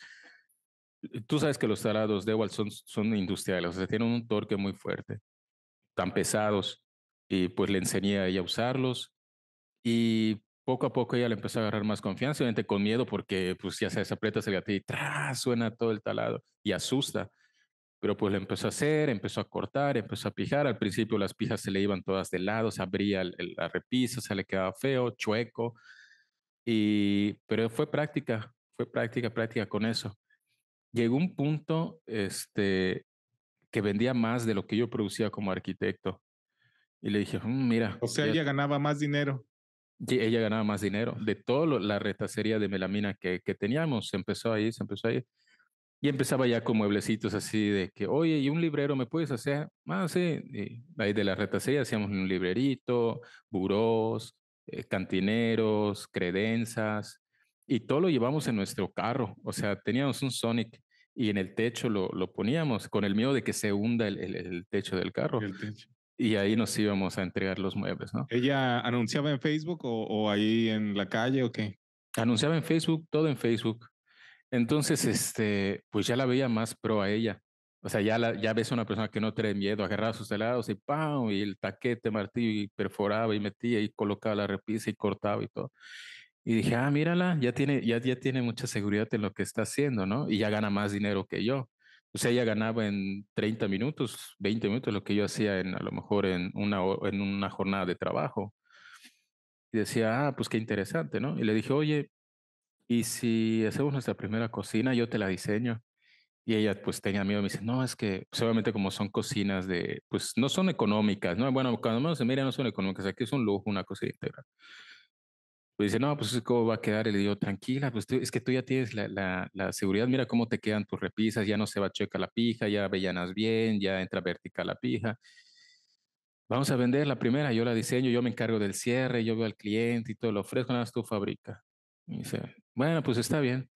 tú sabes que los talados de Ewald son, son industriales, o sea, tienen un torque muy fuerte tan pesados y pues le enseñé a ella a usarlos y poco a poco ella le empezó a agarrar más confianza, obviamente con miedo porque pues ya se aprietas el gatillo y ¡tra! suena todo el talado y asusta. Pero pues le empezó a hacer, empezó a cortar, empezó a pijar. Al principio las pijas se le iban todas de lado, se abría la repisa, se le quedaba feo, chueco. Y, pero fue práctica, fue práctica, práctica con eso. Llegó un punto este, que vendía más de lo que yo producía como arquitecto. Y le dije, mm, mira. O sea, ella, ganaba más dinero. Y ella ganaba más dinero. De toda la retacería de melamina que, que teníamos, se empezó ahí, se empezó ahí. Y empezaba ya con mueblecitos así de que, oye, ¿y un librero me puedes hacer? Ah, sí. Y ahí de la retacería hacíamos un librerito, burós, eh, cantineros, credenzas, y todo lo llevamos en nuestro carro. O sea, teníamos un Sonic y en el techo lo, lo poníamos con el miedo de que se hunda el, el, el techo del carro. Y ahí nos íbamos a entregar los muebles, ¿no? ¿Ella anunciaba en Facebook o, ahí en la calle o qué? Anunciaba en Facebook, todo en Facebook. Entonces, este, pues ya la veía más pro a ella. O sea, ya, la, ya ves a una persona que no tiene miedo, agarraba sus helados y ¡pam! Y el taquete, martillo, y perforaba y metía y colocaba la repisa y cortaba y todo. Y dije, ah, mírala, ya tiene, ya, ya tiene mucha seguridad en lo que está haciendo, ¿no? Y ya gana más dinero que yo. O sea, ella ganaba en 30 minutos, 20 minutos, lo que yo hacía en, a lo mejor en una, en una jornada de trabajo. Y decía, ah, pues qué interesante, ¿no? Y le dije, oye, ¿y si hacemos nuestra primera cocina, yo te la diseño? Y ella pues tenía miedo, me dice, no, es que pues, obviamente como son cocinas de, pues no son económicas, ¿no? Bueno, cuando menos se mira, no son económicas, aquí es un lujo, una cocina integral. Pues dice, no, pues cómo va a quedar. el le tranquila, pues es que tú ya tienes la, seguridad, mira cómo te quedan tus repisas, ya no se va a checar la pija, ya avellanas bien, ya entra vertical la pija. Vamos a vender la primera, yo la diseño, yo me encargo del cierre, yo veo al cliente y todo, lo ofrezco, nada más tu fabrica. dice, bueno, pues está bien.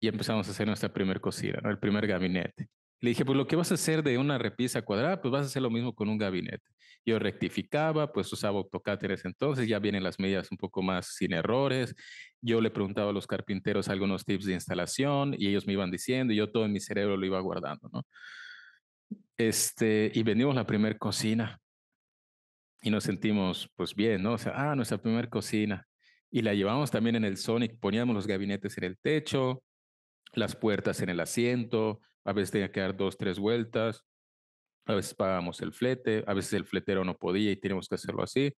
Y empezamos a hacer nuestra primer cocina, el primer gabinete. Le dije, pues lo que vas a hacer de una repisa cuadrada, pues vas a hacer lo mismo con un gabinete. Yo rectificaba, pues usaba octocáteres entonces, ya vienen las medidas un poco más sin errores. Yo le preguntaba a los carpinteros algunos tips de instalación y ellos me iban diciendo y yo todo en mi cerebro lo iba guardando, ¿no? Este, y vendimos la primer cocina y nos sentimos pues bien, ¿no? O sea, ah, nuestra primera cocina. Y la llevamos también en el Sonic, poníamos los gabinetes en el techo, las puertas en el asiento, a veces tenía que dar dos, tres vueltas, a veces pagábamos el flete, a veces el fletero no podía y teníamos que hacerlo así.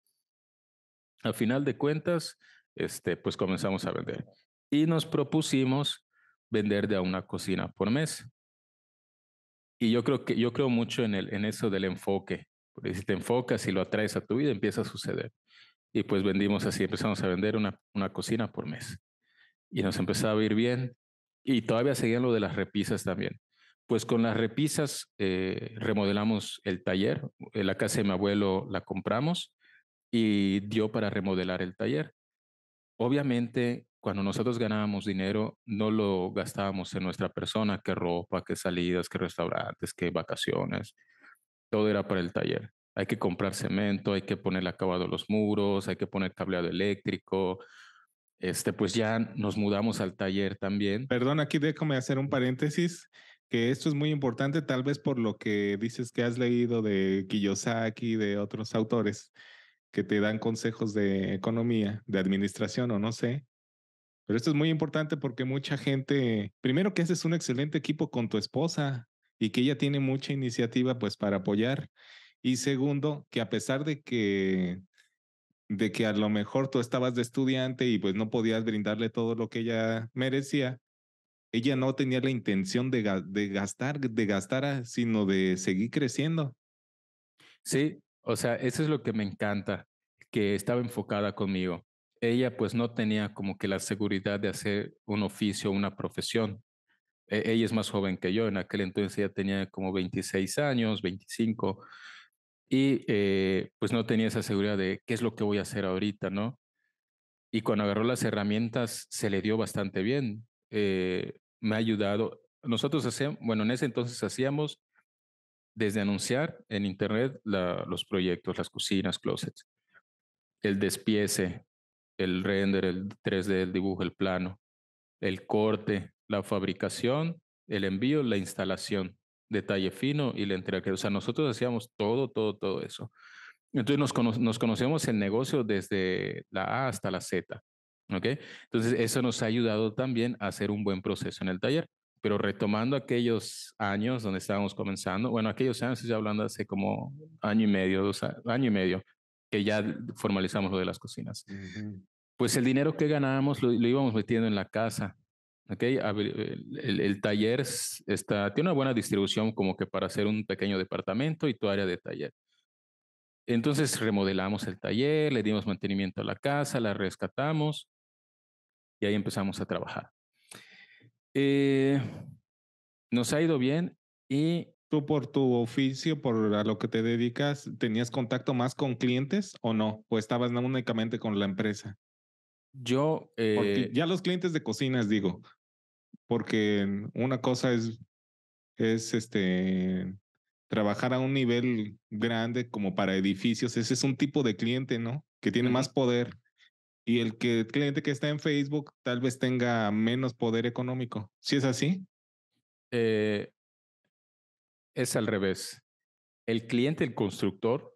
Al final de cuentas, este, pues comenzamos a vender y nos propusimos vender de a una cocina por mes. Y yo creo que yo creo mucho en, el, en eso del enfoque, porque si te enfocas y lo atraes a tu vida, empieza a suceder. Y pues vendimos así, empezamos a vender una, una cocina por mes. Y nos empezaba a ir bien. Y todavía seguían lo de las repisas también. Pues con las repisas eh, remodelamos el taller, eh, la casa de mi abuelo la compramos y dio para remodelar el taller. Obviamente, cuando nosotros ganábamos dinero, no lo gastábamos en nuestra persona, que ropa, que salidas, que restaurantes, que vacaciones, todo era para el taller. Hay que comprar cemento, hay que poner acabado los muros, hay que poner cableado eléctrico, este, pues ya nos mudamos al taller también. Perdón, aquí déjame hacer un paréntesis que esto es muy importante tal vez por lo que dices que has leído de Kiyosaki, de otros autores que te dan consejos de economía, de administración o no sé. Pero esto es muy importante porque mucha gente, primero que haces un excelente equipo con tu esposa y que ella tiene mucha iniciativa pues para apoyar. Y segundo, que a pesar de que de que a lo mejor tú estabas de estudiante y pues no podías brindarle todo lo que ella merecía, ella no tenía la intención de, gastar, de gastar, ah, sino de seguir creciendo. Sí, o sea, eso es lo que me encanta, que estaba enfocada conmigo. Ella pues no tenía como que la seguridad de hacer un oficio, una profesión. E, ella es más joven que yo, en aquel entonces ella tenía como 26 años, 25, y eh, pues no tenía esa seguridad de qué es lo que voy a hacer ahorita, ¿no? Y cuando agarró las herramientas se le dio bastante bien. Eh, me ha ayudado. Nosotros hacíamos, bueno, en ese entonces hacíamos desde anunciar en internet los proyectos, las cocinas, closets, el despiece, el render, el 3D, el dibujo, el plano, el corte, la fabricación, el envío, la instalación, detalle fino y la entrega. O sea, nosotros hacíamos todo, todo, todo eso. Entonces nos, nos conocemos el negocio desde la A hasta la Z. Entonces, eso nos ha ayudado también a hacer un buen proceso en el taller. Pero retomando aquellos años donde estábamos comenzando, bueno, aquellos años, estoy hablando hace como año y medio, dos año y medio, que ya formalizamos lo de las cocinas. Pues el dinero que ganábamos lo, íbamos metiendo en la casa. El, el, taller está, tiene una buena distribución como que para hacer un pequeño departamento y tu área de taller. Entonces remodelamos el taller, le dimos mantenimiento a la casa, la rescatamos y ahí empezamos a trabajar. Eh, nos ha ido bien y... ¿Tú por tu oficio, por a lo que te dedicas, tenías contacto más con clientes o no? ¿O estabas únicamente con la empresa? Yo... Eh ya los clientes de cocinas, digo, porque una cosa es, es este, trabajar a un nivel grande como para edificios. Ese es un tipo de cliente, ¿no? Que tiene más poder y el que cliente que está en Facebook tal vez tenga menos poder económico. ¿Si es así? Eh, es al revés. El cliente, el constructor,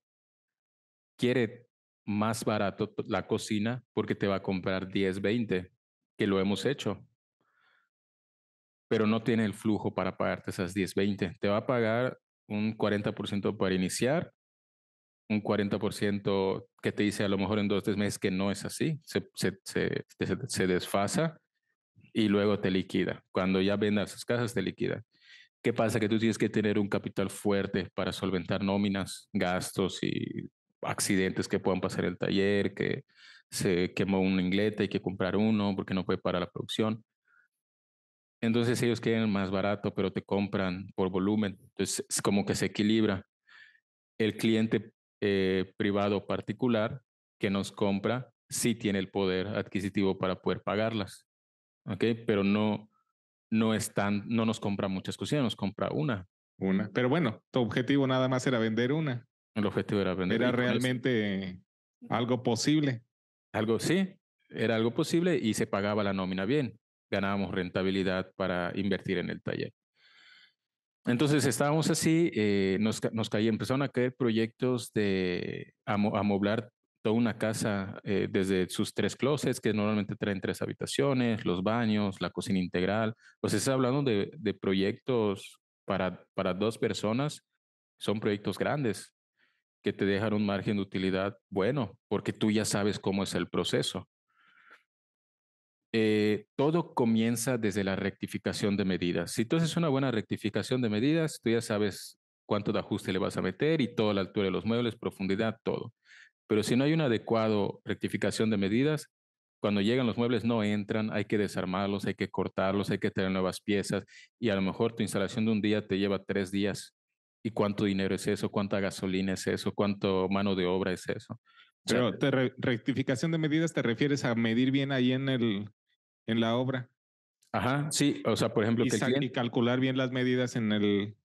quiere más barato la cocina porque te va a comprar 10, 20, que lo hemos hecho, pero no tiene el flujo para pagarte esas 10, 20. Te va a pagar un 40% para iniciar un 40% que te dice a lo mejor en dos, tres meses que no es así, se, desfasa y luego te liquida. Cuando ya vendas sus casas, te liquida. ¿Qué pasa? Que tú tienes que tener un capital fuerte para solventar nóminas, gastos y accidentes que puedan pasar en el taller, que se quemó un inglete, hay que comprar uno porque no puede parar la producción. Entonces ellos quieren más barato, pero te compran por volumen. Entonces es como que se equilibra. El cliente eh, privado particular que nos compra sí tiene el poder adquisitivo para poder pagarlas, ¿ok? Pero no, no, están, no nos compra muchas cosillas, nos compra una. Una, pero bueno, tu objetivo nada más era vender una. El objetivo era vender. Era realmente algo posible. Algo, sí, era algo posible y se pagaba la nómina bien. Ganábamos rentabilidad para invertir en el taller. Entonces estábamos así, eh, nos, empezaron a caer proyectos de amoblar toda una casa eh, desde sus tres closets, que normalmente traen tres habitaciones, los baños, la cocina integral. Pues estás hablando de, de proyectos para, para dos personas, son proyectos grandes que te dejan un margen de utilidad bueno, porque tú ya sabes cómo es el proceso. Eh, todo comienza desde la rectificación de medidas. Si tú haces una buena rectificación de medidas, tú ya sabes cuánto de ajuste le vas a meter y toda la altura de los muebles, profundidad, todo. Pero si no hay una adecuada rectificación de medidas, cuando llegan los muebles no entran, hay que desarmarlos, hay que cortarlos, hay que tener nuevas piezas y a lo mejor tu instalación de un día te lleva tres días. ¿Y cuánto dinero es eso? ¿Cuánta gasolina es eso? ¿Cuánto mano de obra es eso? Pero rectificación de medidas te refieres a medir bien ahí en el en la obra. Ajá, sí, o sea, por ejemplo, y, calcular bien las medidas en el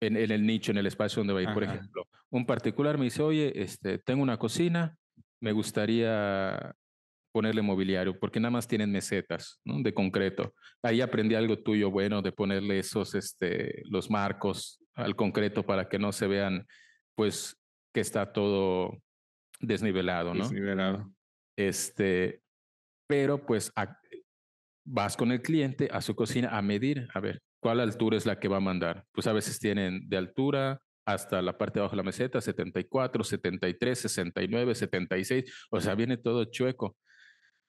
en, el nicho, en el espacio donde va a ir. Por ejemplo, un particular me dice, oye, este, tengo una cocina, me gustaría ponerle mobiliario, porque nada más tienen mesetas ¿no? de concreto. Ahí aprendí algo tuyo bueno de ponerle esos, este, los marcos al concreto para que no se vean, pues, que está todo desnivelado, ¿no? Desnivelado. Este, pero pues vas con el cliente a su cocina a medir, a ver cuál altura es la que va a mandar. Pues a veces tienen de altura hasta la parte de abajo de la meseta, 74, 73, 69, 76, o sea, viene todo chueco.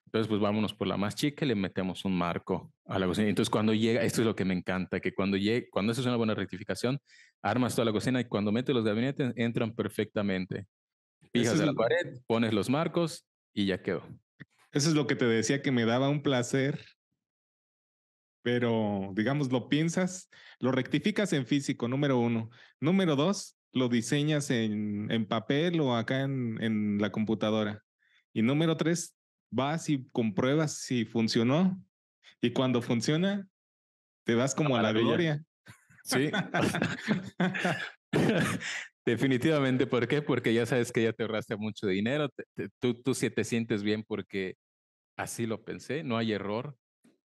Entonces, pues vámonos por la más chica y le metemos un marco a la cocina. Entonces, cuando llega, esto es lo que me encanta, que cuando llega, cuando es una buena rectificación, armas toda la cocina y cuando metes los gabinetes, entran perfectamente fijas en la pared, pones los marcos y ya quedó. Eso es lo que te decía que me daba un placer, pero digamos, lo piensas, lo rectificas en físico, número uno. Número dos, lo diseñas en, en papel o acá en, en la computadora. Y número tres, vas y compruebas si funcionó. Y cuando funciona, te vas como a la gloria. Sí. <laughs> <laughs> <laughs> Definitivamente, ¿por qué? Porque ya sabes que ya te ahorraste mucho dinero, tú, tú sí te sientes bien porque así lo pensé, no hay error,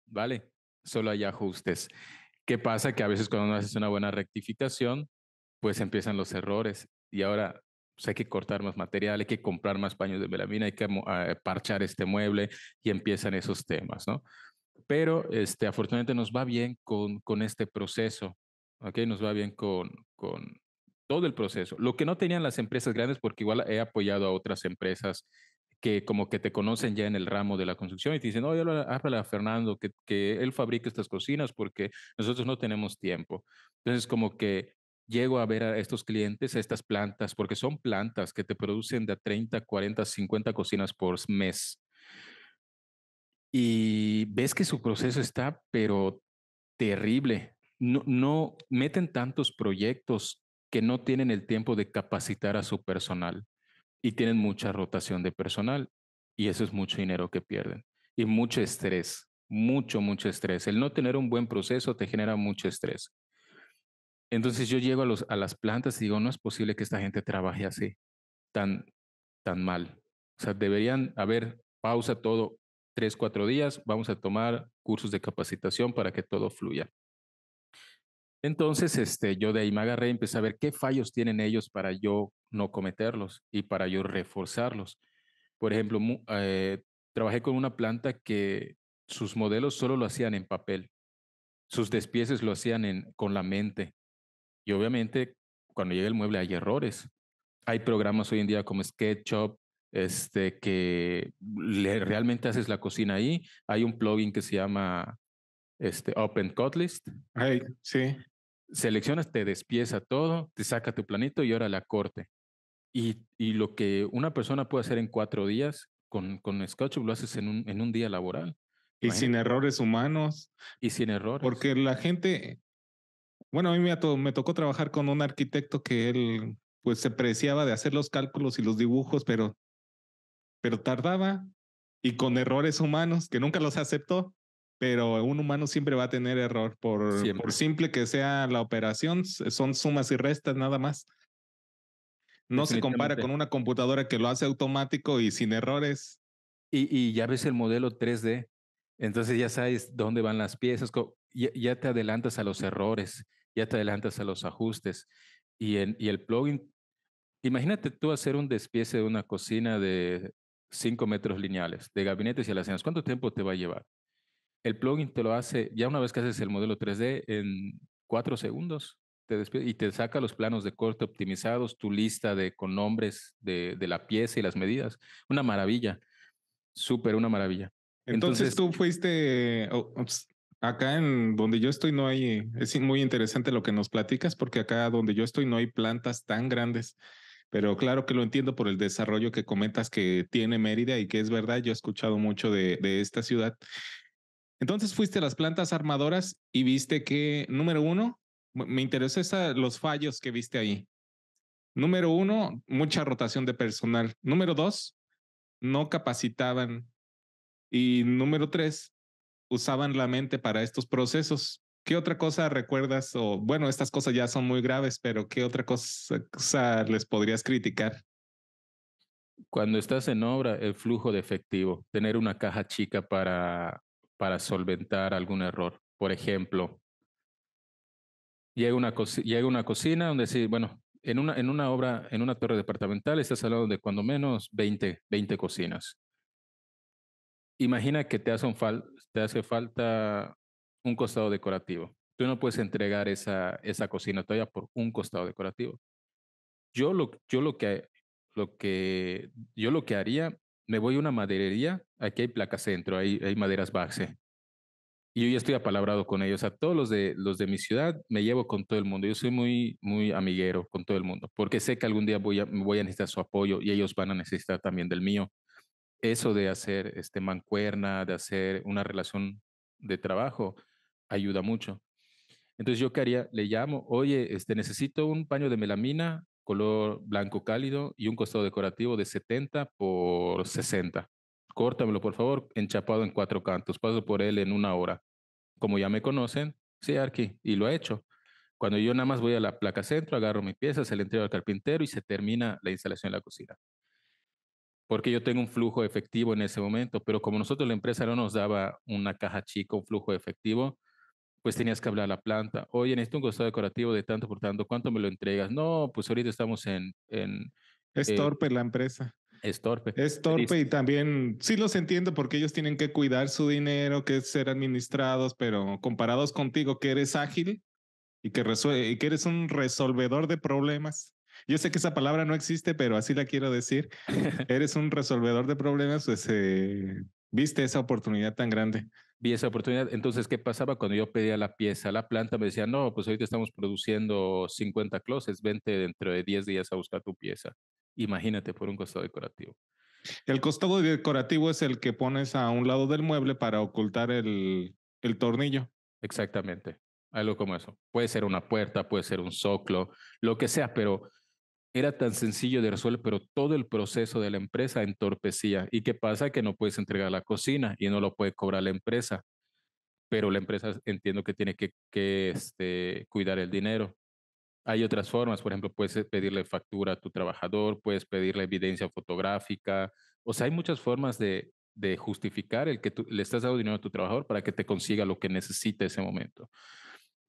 ¿vale? Solo hay ajustes. ¿Qué pasa? Que a veces cuando no haces una buena rectificación, pues empiezan los errores y ahora pues, hay que cortar más material, hay que comprar más paños de melamina, hay que eh, parchar este mueble y empiezan esos temas, ¿no? Pero este, afortunadamente nos va bien con, con este proceso, ¿ok? Nos va bien con, con, todo el proceso. Lo que no tenían las empresas grandes, porque igual he apoyado a otras empresas que como que te conocen ya en el ramo de la construcción y te dicen, no, háblale a Fernando que, que él fabrique estas cocinas porque nosotros no tenemos tiempo. Entonces, como que llego a ver a estos clientes, a estas plantas, porque son plantas que te producen de 30, 40, 50 cocinas por mes. Y ves que su proceso está, pero terrible. No, no meten tantos proyectos que no tienen el tiempo de capacitar a su personal y tienen mucha rotación de personal y eso es mucho dinero que pierden y mucho estrés, mucho, mucho estrés. El no tener un buen proceso te genera mucho estrés. Entonces yo llego a, los, a las plantas y digo, no es posible que esta gente trabaje así, tan, tan mal. O sea, deberían haber pausa todo tres, cuatro días, vamos a tomar cursos de capacitación para que todo fluya. Entonces, este, yo de ahí me agarré y empecé a ver qué fallos tienen ellos para yo no cometerlos y para yo reforzarlos. Por ejemplo, eh, trabajé con una planta que sus modelos solo lo hacían en papel, sus despieces lo hacían con la mente. Y obviamente, cuando llega el mueble hay errores. Hay programas hoy en día como SketchUp, este, que realmente haces la cocina ahí. Hay un plugin que se llama este, Open Cutlist. Hey, sí seleccionas, te despieza todo, te saca tu planito y ahora la corte. Y, y lo que una persona puede hacer en cuatro días con, con SketchUp lo haces en un, en un día laboral. Y sin errores humanos. Y sin errores. Porque la gente, bueno, a mí me, me tocó trabajar con un arquitecto que él pues se preciaba de hacer los cálculos y los dibujos, pero, pero tardaba y con errores humanos que nunca los aceptó pero un humano siempre va a tener error por, por, simple que sea la operación, son sumas y restas nada más. No se compara con una computadora que lo hace automático y sin errores. Y, y ya ves el modelo 3D, entonces ya sabes dónde van las piezas, ya, te adelantas a los errores, ya te adelantas a los ajustes. Y, en, y el plugin, imagínate tú hacer un despiece de una cocina de 5 metros lineales, de gabinetes y alacenas, ¿cuánto tiempo te va a llevar? el plugin te lo hace, ya una vez que haces el modelo 3D, en cuatro segundos te y te saca los planos de corte optimizados, tu lista de, con nombres de, de la pieza y las medidas. Una maravilla, súper una maravilla. Entonces, tú fuiste, acá en donde yo estoy no hay, es muy interesante lo que nos platicas porque acá donde yo estoy no hay plantas tan grandes. Pero claro que lo entiendo por el desarrollo que comentas que tiene Mérida y que es verdad, yo he escuchado mucho de, de esta ciudad entonces fuiste a las plantas armadoras y viste que, número uno, me interesan los fallos que viste ahí. Número uno, mucha rotación de personal. Número dos, no capacitaban. Y número tres, usaban la mente para estos procesos. ¿Qué otra cosa recuerdas? O bueno, estas cosas ya son muy graves, pero ¿qué otra cosa les podrías criticar? Cuando estás en obra, el flujo de efectivo, tener una caja chica para para solventar algún error. Por ejemplo, llega una, llega una cocina donde sí, bueno, en una, en una obra, en una torre departamental, estás hablando de cuando menos 20, 20 cocinas. Imagina que te hace, te hace falta un costado decorativo. Tú no puedes entregar esa, esa cocina todavía por un costado decorativo. Yo lo, yo lo que lo que yo lo que haría me voy a una maderería, aquí hay centro hay, hay maderas base. Y yo ya estoy apalabrado con ellos. A todos los de, los de mi ciudad me llevo con todo el mundo. Yo soy muy, muy amiguero con todo el mundo, porque sé que algún día voy a, voy a necesitar su apoyo y ellos van a necesitar también del mío. Eso de hacer este mancuerna, de hacer una relación de trabajo, ayuda mucho. Entonces, ¿yo qué haría? Le llamo, oye, este, necesito un paño de melamina color blanco cálido y un costado decorativo de 70 por 60. Córtamelo, por favor, enchapado en cuatro cantos. Paso por él en una hora. Como ya me conocen, sí, Arqui, y lo he hecho. Cuando yo nada más voy a la placa centro, agarro mi pieza, se la entrego al carpintero y se termina la instalación de la cocina. Porque yo tengo un flujo efectivo en ese momento, pero como nosotros la empresa no nos daba una caja chica, un flujo efectivo, pues tenías que hablar a la planta, oye, necesito un costado decorativo de tanto por tanto, ¿cuánto me lo entregas? No, pues ahorita estamos en... en es eh, torpe la empresa. Es torpe. Es torpe y también sí los entiendo porque ellos tienen que cuidar su dinero, que es ser administrados, pero comparados contigo que eres ágil y que, y que eres un resolvedor de problemas. Yo sé que esa palabra no existe, pero así la quiero decir. <laughs> eres un resolvedor de problemas, pues eh, viste esa oportunidad tan grande vi esa oportunidad. Entonces, ¿qué pasaba cuando yo pedía la pieza a la planta? Me decían, no, pues ahorita estamos produciendo 50 closets, vente dentro de 10 días a buscar tu pieza. Imagínate por un costado decorativo. El costado decorativo es el que pones a un lado del mueble para ocultar el, el tornillo. Exactamente, algo como eso. Puede ser una puerta, puede ser un soclo, lo que sea, pero era tan sencillo de resolver, pero todo el proceso de la empresa entorpecía. ¿Y qué pasa? Que no puedes entregar la cocina y no lo puede cobrar la empresa. Pero la empresa entiendo que tiene que, este, cuidar el dinero. Hay otras formas, por ejemplo, puedes eh, pedirle factura a tu trabajador, puedes pedirle evidencia fotográfica. O sea, hay muchas formas de, justificar el que tú, le estás dando dinero a tu trabajador para que te consiga lo que necesita ese momento.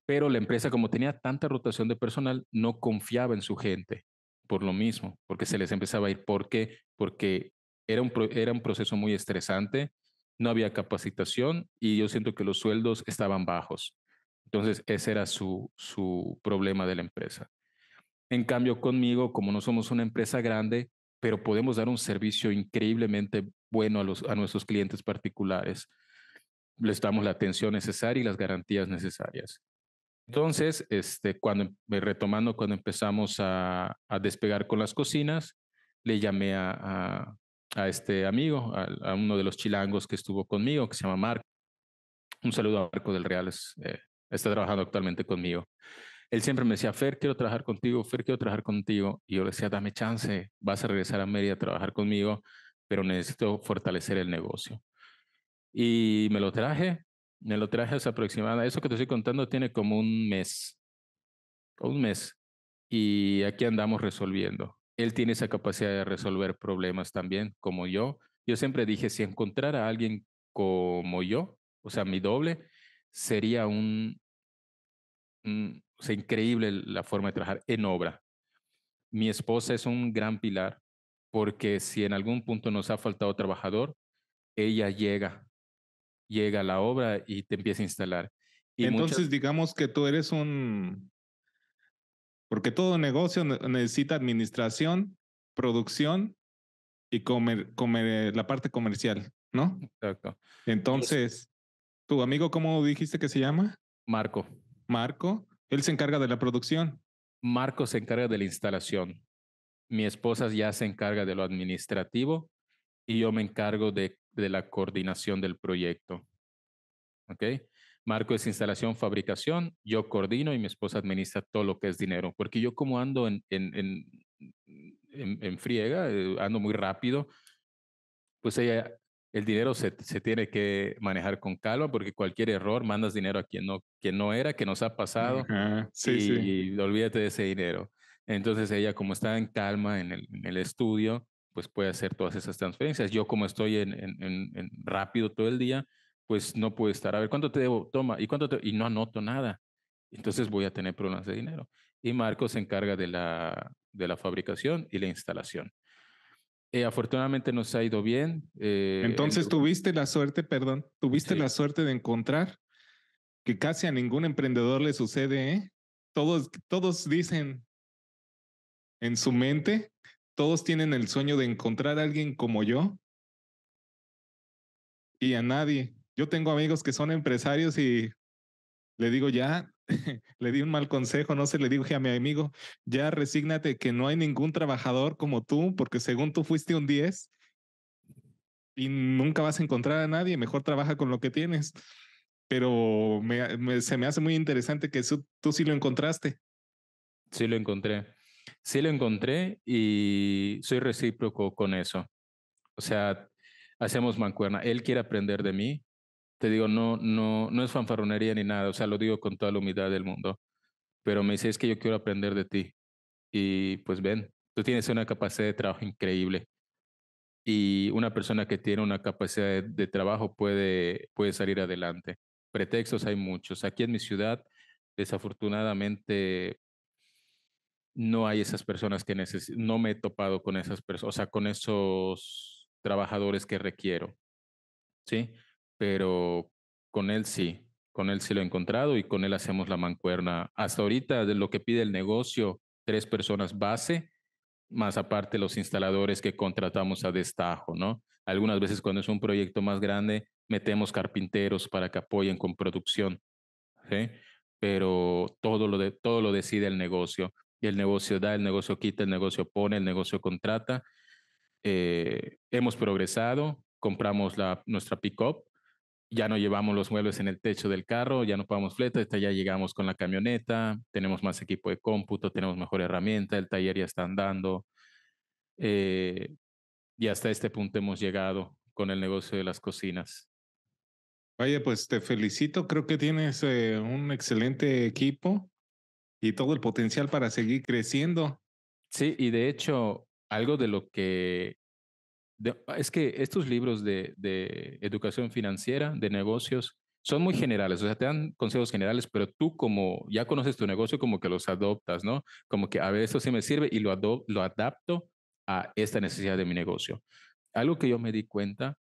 Pero la empresa, como tenía tanta rotación de personal, no confiaba en su gente por lo mismo, porque se les empezaba a ir. ¿Por qué? Porque era un, era un proceso muy estresante, no había capacitación y yo siento que los sueldos estaban bajos. Entonces, ese era su, problema de la empresa. En cambio, conmigo, como no somos una empresa grande, pero podemos dar un servicio increíblemente bueno a, los, a nuestros clientes particulares, les damos la atención necesaria y las garantías necesarias. Entonces, este, cuando, em, eh, retomando cuando empezamos a, despegar con las cocinas, le llamé a, este amigo, a, uno de los chilangos que estuvo conmigo, que se llama Marco. Un saludo a Marco del Real, eh, está trabajando actualmente conmigo. Él siempre me decía, Fer, quiero trabajar contigo, Fer, quiero trabajar contigo. Y yo le decía, dame chance, vas a regresar a Mérida a trabajar conmigo, pero necesito fortalecer el negocio. Y me lo traje, me lo traje hace aproximadamente, eso que te estoy contando tiene como un mes, un mes. Y aquí andamos resolviendo. Él tiene esa capacidad de resolver problemas también, como yo. Yo siempre dije, si encontrara a alguien como yo, o sea, mi doble, sería un, un o sea, increíble la forma de trabajar en obra. Mi esposa es un gran pilar, porque si en algún punto nos ha faltado trabajador, ella llega llega la obra y te empieza a instalar. Y Entonces, digamos que tú eres un... Porque todo negocio necesita administración, producción y comer, comer la parte comercial, ¿no? Exacto. Entonces, tu amigo, ¿cómo dijiste que se llama? Marco. Marco, él se encarga de la producción. Marco se encarga de la instalación. Mi esposa ya se encarga de lo administrativo yo me encargo de, de la coordinación del proyecto. ¿Ok? Marco es instalación, fabricación, yo coordino y mi esposa administra todo lo que es dinero, porque yo como ando en, en, en, friega, eh, ando muy rápido, pues ella, el dinero se, se, tiene que manejar con calma porque cualquier error mandas dinero a quien no, quien no era, que nos ha pasado y, olvídate de ese dinero. Entonces ella como está en calma en en el estudio, pues puede hacer todas esas transferencias. Yo como estoy en, en, rápido todo el día, pues no puedo estar, a ver, ¿cuánto te debo? Toma, ¿y cuánto Y no anoto nada. Entonces voy a tener problemas de dinero. Y Marco se encarga de la, de la fabricación y la instalación. Eh, afortunadamente nos ha ido bien. Eh, Entonces tuviste la suerte, perdón, tuviste la suerte de encontrar que casi a ningún emprendedor le sucede, ¿eh? Todos, todos dicen en su mente, todos tienen el sueño de encontrar a alguien como yo y a nadie. Yo tengo amigos que son empresarios y le digo ya, <laughs> le di un mal consejo, no se le dije a mi amigo, ya resígnate que no hay ningún trabajador como tú, porque según tú fuiste un 10 y nunca vas a encontrar a nadie, mejor trabaja con lo que tienes. Pero se me hace muy interesante que tú sí lo encontraste. Sí lo encontré sí lo encontré y soy recíproco con eso. O sea, hacemos mancuerna. Él quiere aprender de mí. Te digo, no, no, no es fanfarronería ni nada. O sea, lo digo con toda la humildad del mundo. Pero me dice, es que yo quiero aprender de ti. Y pues ven, tú tienes una capacidad de trabajo increíble. Y una persona que tiene una capacidad de, de trabajo puede, puede salir adelante. Pretextos hay muchos. Aquí en mi ciudad, desafortunadamente, no hay esas personas que necesito, no me he topado con esas personas, o sea, con esos trabajadores que requiero, ¿sí? Pero con él sí, con él sí lo he encontrado y con él hacemos la mancuerna. Hasta ahorita, de lo que pide el negocio, tres personas base, más aparte los instaladores que contratamos a destajo, ¿no? Algunas veces cuando es un proyecto más grande, metemos carpinteros para que apoyen con producción, ¿sí? Pero todo lo, de, todo lo decide el negocio el negocio da, el negocio quita, el negocio pone, el negocio contrata. Eh, hemos progresado, compramos la, nuestra pick-up, ya no llevamos los muebles en el techo del carro, ya no pagamos fleta, ya llegamos con la camioneta, tenemos más equipo de cómputo, tenemos mejor herramienta, el taller ya está andando. Eh, y hasta este punto hemos llegado con el negocio de las cocinas. Vaya, pues te felicito, creo que tienes eh, un excelente equipo y todo el potencial para seguir creciendo. Sí, y de hecho, algo de lo que... es que estos libros de, de educación financiera, de negocios, son muy generales, o sea, te dan consejos generales, pero tú como ya conoces tu negocio, como que los adoptas, ¿no? Como que a veces esto sí me sirve y lo, lo adapto a esta necesidad de mi negocio. Algo que yo me di cuenta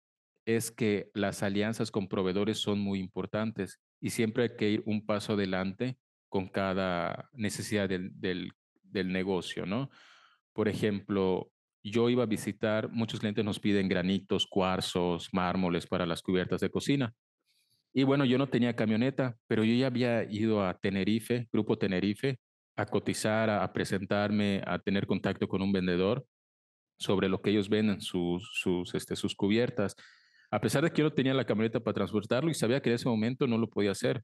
es que las alianzas con proveedores son muy importantes y siempre hay que ir un paso adelante con cada necesidad del, negocio, ¿no? Por ejemplo, yo iba a visitar, muchos clientes nos piden granitos, cuarzos, mármoles para las cubiertas de cocina. Y bueno, yo no tenía camioneta, pero yo ya había ido a Tenerife, Grupo Tenerife, a cotizar, a, presentarme, a tener contacto con un vendedor sobre lo que ellos venden, sus, sus, este, sus cubiertas. A pesar de que yo no tenía la camioneta para transportarlo y sabía que en ese momento no lo podía hacer,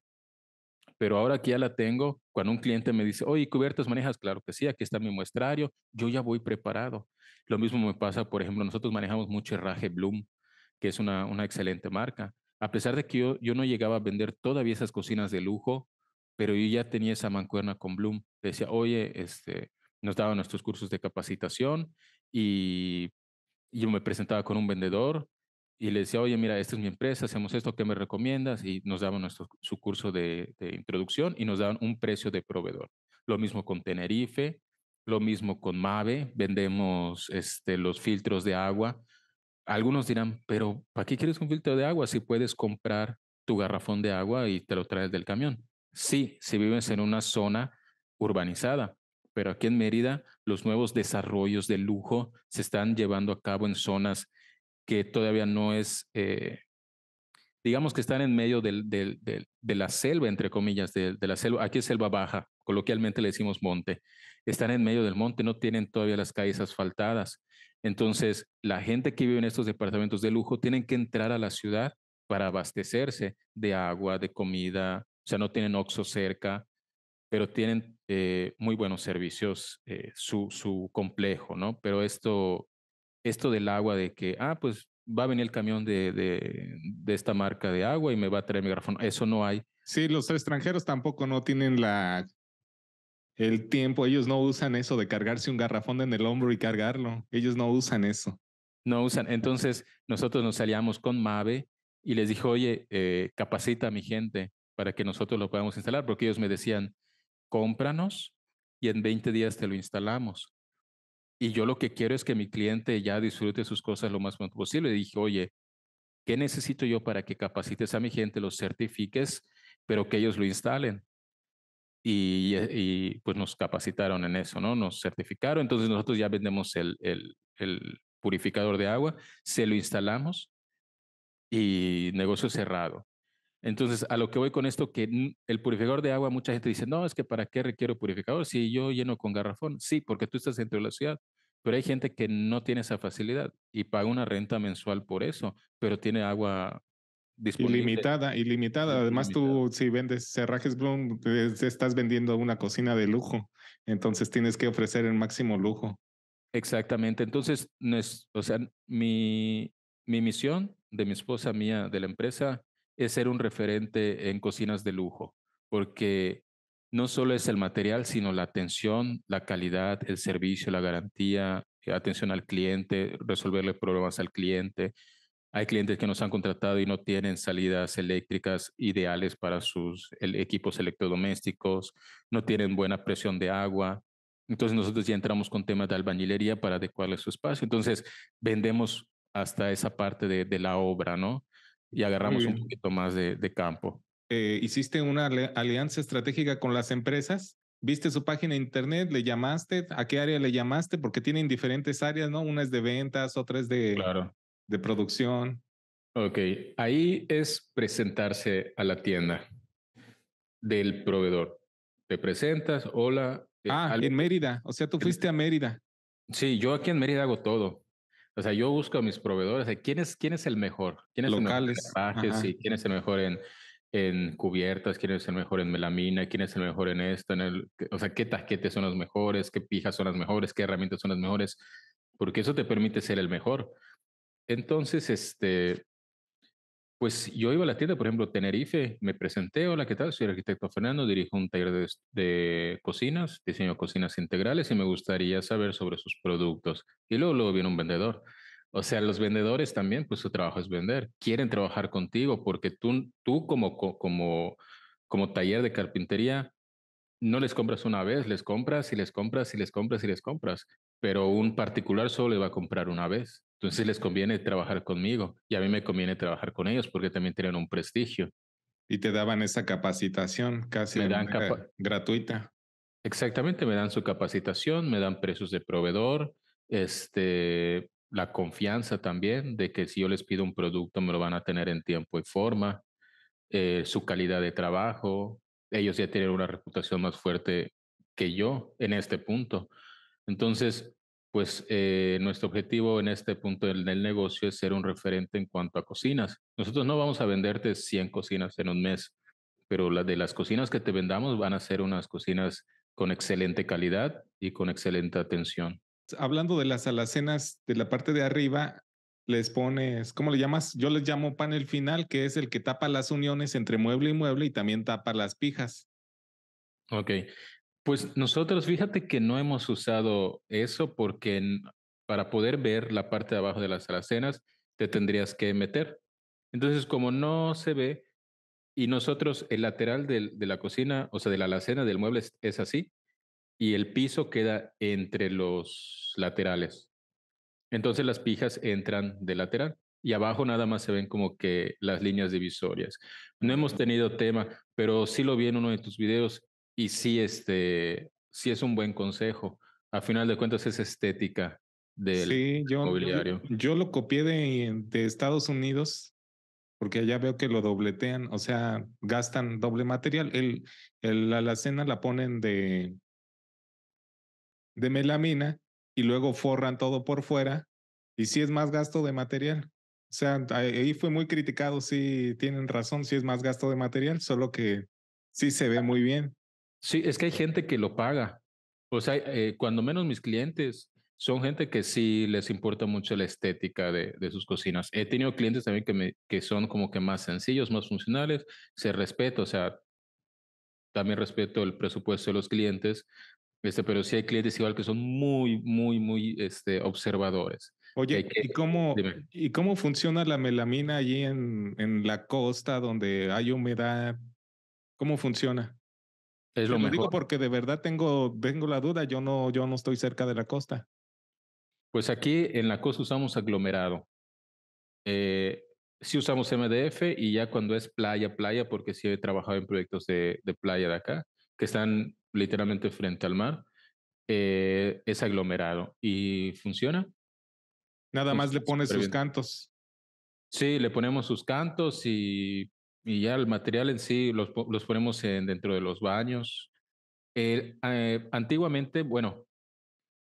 pero ahora que ya la tengo, cuando un cliente me dice, oye, cubiertas manejas, claro que sí, aquí está mi muestrario, yo ya voy preparado. Lo mismo me pasa, por ejemplo, nosotros manejamos mucho herraje Bloom, que es una, excelente marca. A pesar de que yo, yo no llegaba a vender todavía esas cocinas de lujo, pero yo ya tenía esa mancuerna con Bloom. Decía, oye, este, nos daban nuestros cursos de capacitación y yo me presentaba con un vendedor y le decía, oye, mira, esta es mi empresa, hacemos esto, ¿qué me recomiendas? Y nos daban nuestro, su curso de, introducción y nos daban un precio de proveedor. Lo mismo con Tenerife, lo mismo con Mave, vendemos este, los filtros de agua. Algunos dirán, pero ¿para qué quieres un filtro de agua si puedes comprar tu garrafón de agua y te lo traes del camión? Sí, si vives en una zona urbanizada, pero aquí en Mérida los nuevos desarrollos de lujo se están llevando a cabo en zonas que todavía no es, eh, digamos que están en medio de la selva, entre comillas, de, la selva, aquí es selva baja, coloquialmente le decimos monte, están en medio del monte, no tienen todavía las calles asfaltadas. Entonces, la gente que vive en estos departamentos de lujo tienen que entrar a la ciudad para abastecerse de agua, de comida, o sea, no tienen oxo cerca, pero tienen eh, muy buenos servicios, eh, su, su complejo, ¿no? Pero esto esto del agua, de que, ah, pues va a venir el camión de, esta marca de agua y me va a traer mi garrafón. Eso no hay. Sí, los extranjeros tampoco no tienen la el tiempo. Ellos no usan eso de cargarse un garrafón en el hombro y cargarlo. Ellos no usan eso. No usan. Entonces nosotros nos salíamos con Mave y les dijo, oye, eh, capacita a mi gente para que nosotros lo podamos instalar, porque ellos me decían, cómpranos y en 20 días te lo instalamos. Y yo lo que quiero es que mi cliente ya disfrute sus cosas lo más pronto posible. Y dije, oye, ¿qué necesito yo para que capacites a mi gente, los certifiques, pero que ellos lo instalen? Eh, y, pues nos capacitaron en eso, ¿no? Nos certificaron. Entonces nosotros ya vendemos el, el, el purificador de agua, se lo instalamos y negocio cerrado. Entonces, a lo que voy con esto, que el purificador de agua, mucha gente dice, no, es que para qué requiero purificador si yo lleno con garrafón. Sí, porque tú estás dentro de la ciudad, pero hay gente que no tiene esa facilidad y paga una renta mensual por eso, pero tiene agua disponible. Ilimitada, ilimitada. Además, tú si vendes cerrajes Bloom, estás vendiendo una cocina de lujo. Entonces tienes que ofrecer el máximo lujo. Exactamente. Entonces, o sea, mi, mi misión de mi esposa mía, de la empresa, es ser un referente en cocinas de lujo, porque no solo es el material, sino la atención, la calidad, el servicio, la garantía, eh, atención al cliente, resolverle problemas al cliente. Hay clientes que nos han contratado y no tienen salidas eléctricas ideales para sus equipos electrodomésticos, no tienen buena presión de agua. Entonces nosotros ya entramos con temas de albañilería para adecuarle su espacio. Entonces vendemos hasta esa parte de, la obra, ¿no? Y agarramos un poquito más de campo. Eh, hiciste una alianza estratégica con las empresas, viste su página internet, le llamaste, ¿a qué área le llamaste? Porque tienen diferentes áreas, ¿no? Una es de ventas, otra es de, claro. de producción. Ok, ahí es presentarse a la tienda del proveedor. Te presentas, hola. Eh, ah, en Mérida, o sea, tú fuiste a Mérida. Sí, yo aquí en Mérida hago todo. O sea, yo busco a mis proveedores, ¿quién es, quién es el mejor? ¿Quién Locales. el mejor sí, ¿Quién es el mejor en en cubiertas, quién es el mejor en melamina, quién es el mejor en esto, en el, o sea, qué taquetes son los mejores, qué pijas son las mejores, qué herramientas son las mejores, porque eso te permite ser el mejor. Entonces, este, pues yo iba a la tienda, por ejemplo, Tenerife, me presenté, hola, ¿qué tal? Soy el arquitecto Fernando, dirijo un taller de, cocinas, diseño cocinas integrales y me gustaría saber sobre sus productos. Y luego, luego viene un vendedor o sea, los vendedores también, pues su trabajo es vender. Quieren trabajar contigo porque tú, tú como, como, como taller de carpintería, no les compras una vez, les compras y les compras y les compras y les compras. Pero un particular solo le va a comprar una vez. Entonces les conviene trabajar conmigo y a mí me conviene trabajar con ellos porque también tienen un prestigio. Y te daban esa capacitación casi gratuita. Exactamente, me dan su capacitación, me dan precios de proveedor, este, la confianza también de que si yo les pido un producto me lo van a tener en tiempo y forma, eh, su calidad de trabajo, ellos ya tienen una reputación más fuerte que yo en este punto. Entonces, pues eh, nuestro objetivo en este punto del, del, negocio es ser un referente en cuanto a cocinas. Nosotros no vamos a venderte 100 cocinas en un mes, pero las de las cocinas que te vendamos van a ser unas cocinas con excelente calidad y con excelente atención hablando de las alacenas de la parte de arriba, les pones, ¿cómo le llamas? Yo les llamo panel final, que es el que tapa las uniones entre mueble y mueble y también tapa las pijas. Ok, pues nosotros fíjate que no hemos usado eso porque para poder ver la parte de abajo de las alacenas te tendrías que meter. Entonces, como no se ve, y nosotros el lateral de la cocina, o sea, de la alacena del mueble es así, y el piso queda entre los laterales. Entonces las pijas entran de lateral y abajo nada más se ven como que las líneas divisorias. No hemos tenido tema, pero sí lo vi en uno de tus videos y sí, este, sí es un buen consejo. A final de cuentas es estética del mobiliario. Yo, lo copié de, de Estados Unidos porque allá veo que lo dobletean, o sea, gastan doble material. El, la alacena la ponen de de melamina y luego forran todo por fuera y sí es más gasto de material. O sea, ahí fue muy criticado, si tienen razón, si es más gasto de material, solo que sí se ve muy bien. Sí, es que hay gente que lo paga. O sea, eh, cuando menos mis clientes son gente que sí les importa mucho la estética de, de sus cocinas. He tenido clientes también que, me, que son como que más sencillos, más funcionales, se respeta, o sea, también respeto el presupuesto de los clientes, este, pero sí hay clientes igual que son muy, muy, muy este, observadores. Oye, ¿y, cómo, ¿y cómo funciona la melamina allí en, en, la costa donde hay humedad? ¿Cómo funciona? Es lo, porque de verdad tengo, la duda, yo no, yo no estoy cerca de la costa. Pues aquí en la costa usamos aglomerado. Eh, sí usamos MDF y ya cuando es playa, playa, porque sí he trabajado en proyectos de, de playa de acá, que están literalmente frente al mar, eh, es aglomerado y funciona. Nada más le pones sus cantos. Sí, le ponemos sus cantos y, y ya el material en sí los, ponemos en, dentro de los baños. Eh, antiguamente, bueno,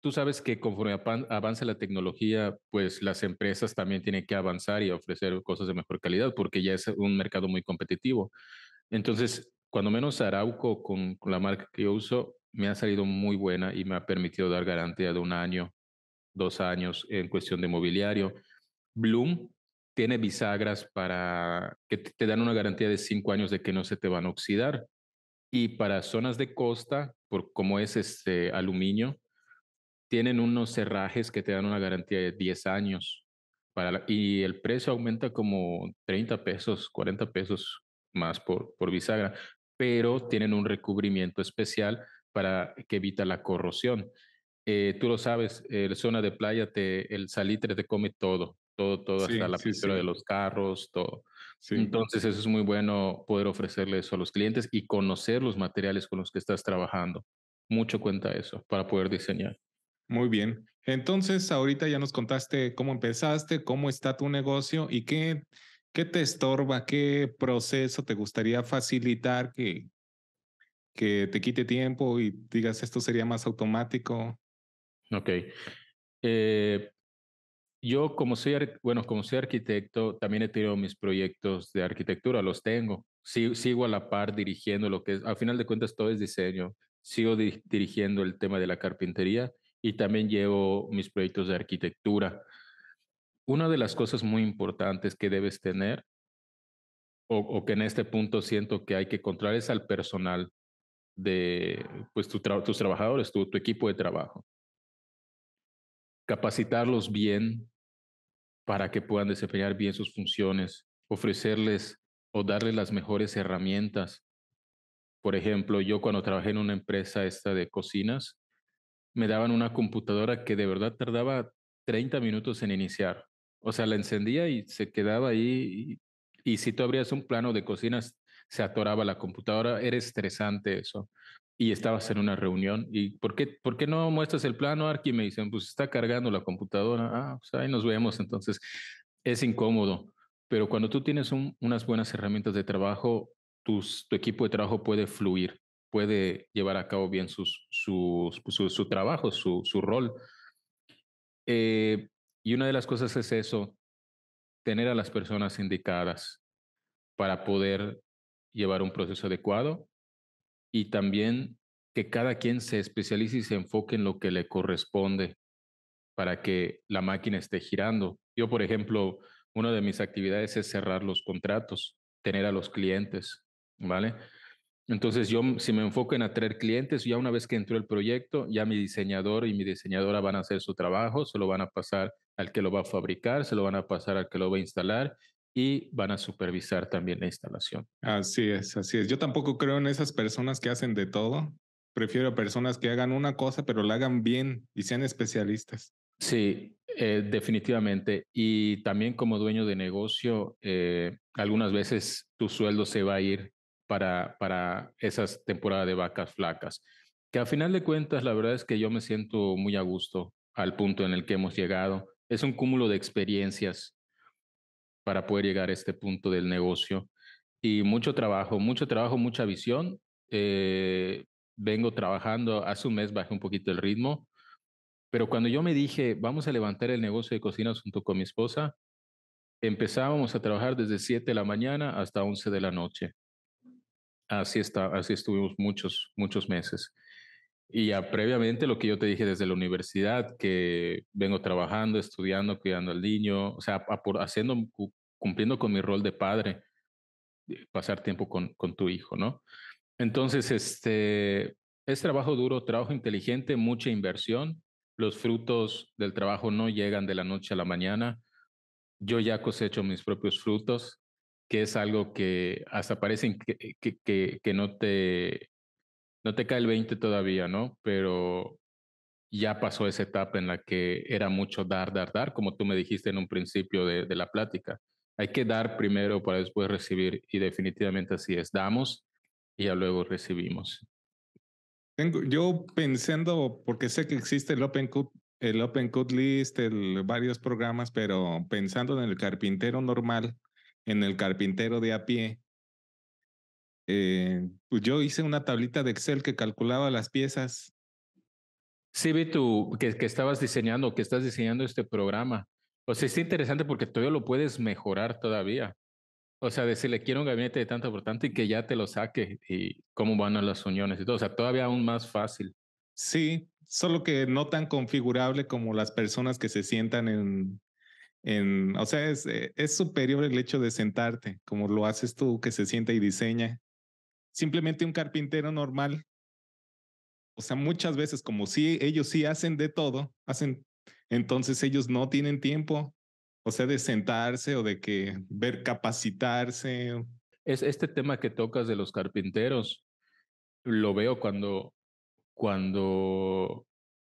tú sabes que conforme avanza la tecnología, pues las empresas también tienen que avanzar y ofrecer cosas de mejor calidad porque ya es un mercado muy competitivo. Entonces, cuando menos Arauco, con, la marca que yo uso, me ha salido muy buena y me ha permitido dar garantía de un año, dos años en cuestión de mobiliario. Bloom tiene bisagras para que te dan una garantía de cinco años de que no se te van a oxidar. Y para zonas de costa, por como es este aluminio, tienen unos cerrajes que te dan una garantía de 10 años. Para y el precio aumenta como 30 pesos, 40 pesos más por, por bisagra pero tienen un recubrimiento especial para que evita la corrosión. Eh, tú lo sabes, el zona de playa, el salitre te come todo, todo, todo, hasta la pintura de los carros, todo. Entonces, eso es muy bueno poder ofrecerle eso a los clientes y conocer los materiales con los que estás trabajando. Mucho cuenta eso para poder diseñar. Muy bien. Entonces, ahorita ya nos contaste cómo empezaste, cómo está tu negocio y qué ¿Qué te estorba? ¿Qué proceso te gustaría facilitar que, que te quite tiempo y digas esto sería más automático? Ok. Eh, yo como soy, bueno, como soy arquitecto, también he tenido mis proyectos de arquitectura, los tengo. sigo a la par dirigiendo lo que es, al final de cuentas todo es diseño. Sigo dirigiendo el tema de la carpintería y también llevo mis proyectos de arquitectura una de las cosas muy importantes que debes tener o, que en este punto siento que hay que encontrar es al personal de pues, tus trabajadores, tu, tu equipo de trabajo. Capacitarlos bien para que puedan desempeñar bien sus funciones, ofrecerles o darles las mejores herramientas. Por ejemplo, yo cuando trabajé en una empresa esta de cocinas, me daban una computadora que de verdad tardaba 30 minutos en iniciar o sea, la encendía y se quedaba ahí. Y, si tú abrías un plano de cocinas, se atoraba la computadora. Era estresante eso. Y estabas en una reunión. ¿Y por qué, por qué no muestras el plano, Y Me dicen, pues está cargando la computadora. Ah, pues ahí nos vemos. Entonces, es incómodo. Pero cuando tú tienes unas buenas herramientas de trabajo, tus, tu equipo de trabajo puede fluir, puede llevar a cabo bien sus, sus, pues, su, trabajo, su, su rol. Eh, y una de las cosas es eso, tener a las personas indicadas para poder llevar un proceso adecuado y también que cada quien se especialice y se enfoque en lo que le corresponde para que la máquina esté girando. Yo, por ejemplo, una de mis actividades es cerrar los contratos, tener a los clientes, ¿vale? Entonces yo, mm, si me enfoco en atraer clientes, ya una vez que entró el proyecto, ya mi diseñador y mi diseñadora van a hacer su trabajo, se lo van a pasar al que lo va a fabricar, se lo van a pasar al que lo va a instalar y van a supervisar también la instalación. Así es, así es. Yo tampoco creo en esas personas que hacen de todo. Prefiero personas que hagan una cosa, pero la hagan bien y sean especialistas. Sí, eh, definitivamente. Y también como dueño de negocio, eh, algunas veces tu sueldo se va a ir para, para esas temporadas de vacas flacas. Que a final de cuentas, la verdad es que yo me siento muy a gusto al punto en el que hemos llegado es un cúmulo de experiencias para poder llegar a este punto del negocio. Y mucho trabajo, mucho trabajo, mucha visión. Eh, vengo trabajando, hace un mes bajé un poquito el ritmo, pero cuando yo me dije, vamos a levantar el negocio de cocina junto con mi esposa, empezábamos a trabajar desde 7 de la mañana hasta 11 de la noche. Así, está, así estuvimos muchos, muchos meses. Y ya previamente lo que yo te dije desde la universidad, que vengo trabajando, estudiando, cuidando al niño, o sea, haciendo, cumpliendo con mi rol de padre, pasar tiempo con, con tu hijo, ¿no? Entonces, este, es trabajo duro, trabajo inteligente, mucha inversión. Los frutos del trabajo no llegan de la noche a la mañana. Yo ya cosecho mis propios frutos, que es algo que hasta parece que, que, que no te no te cae el 20 todavía, ¿no? Pero ya pasó esa etapa en la que era mucho dar, dar, dar, como tú me dijiste en un principio de, la plática. Hay que dar primero para después recibir y definitivamente así es. Damos y ya luego recibimos. Tengo, yo pensando, porque sé que existe el Open Cut, el Open List, varios programas, pero pensando en el carpintero normal, en el carpintero de a pie, eh, pues yo hice una tablita de Excel que calculaba las piezas. Sí, vi tú que, que estabas diseñando, que estás diseñando este programa. O sea, es interesante porque todavía lo puedes mejorar todavía. O sea, decirle, quiero un gabinete de tanto por tanto y que ya te lo saque y cómo van a las uniones y todo. O sea, todavía aún más fácil. Sí, solo que no tan configurable como las personas que se sientan en, en o sea, es, eh, es superior el hecho de sentarte, como lo haces tú, que se sienta y diseña simplemente un carpintero normal. O sea, muchas veces, como si ellos sí hacen de todo, hacen, entonces ellos no tienen tiempo, o sea, de sentarse o de que ver capacitarse. Es este tema que tocas de los carpinteros, lo veo cuando, cuando,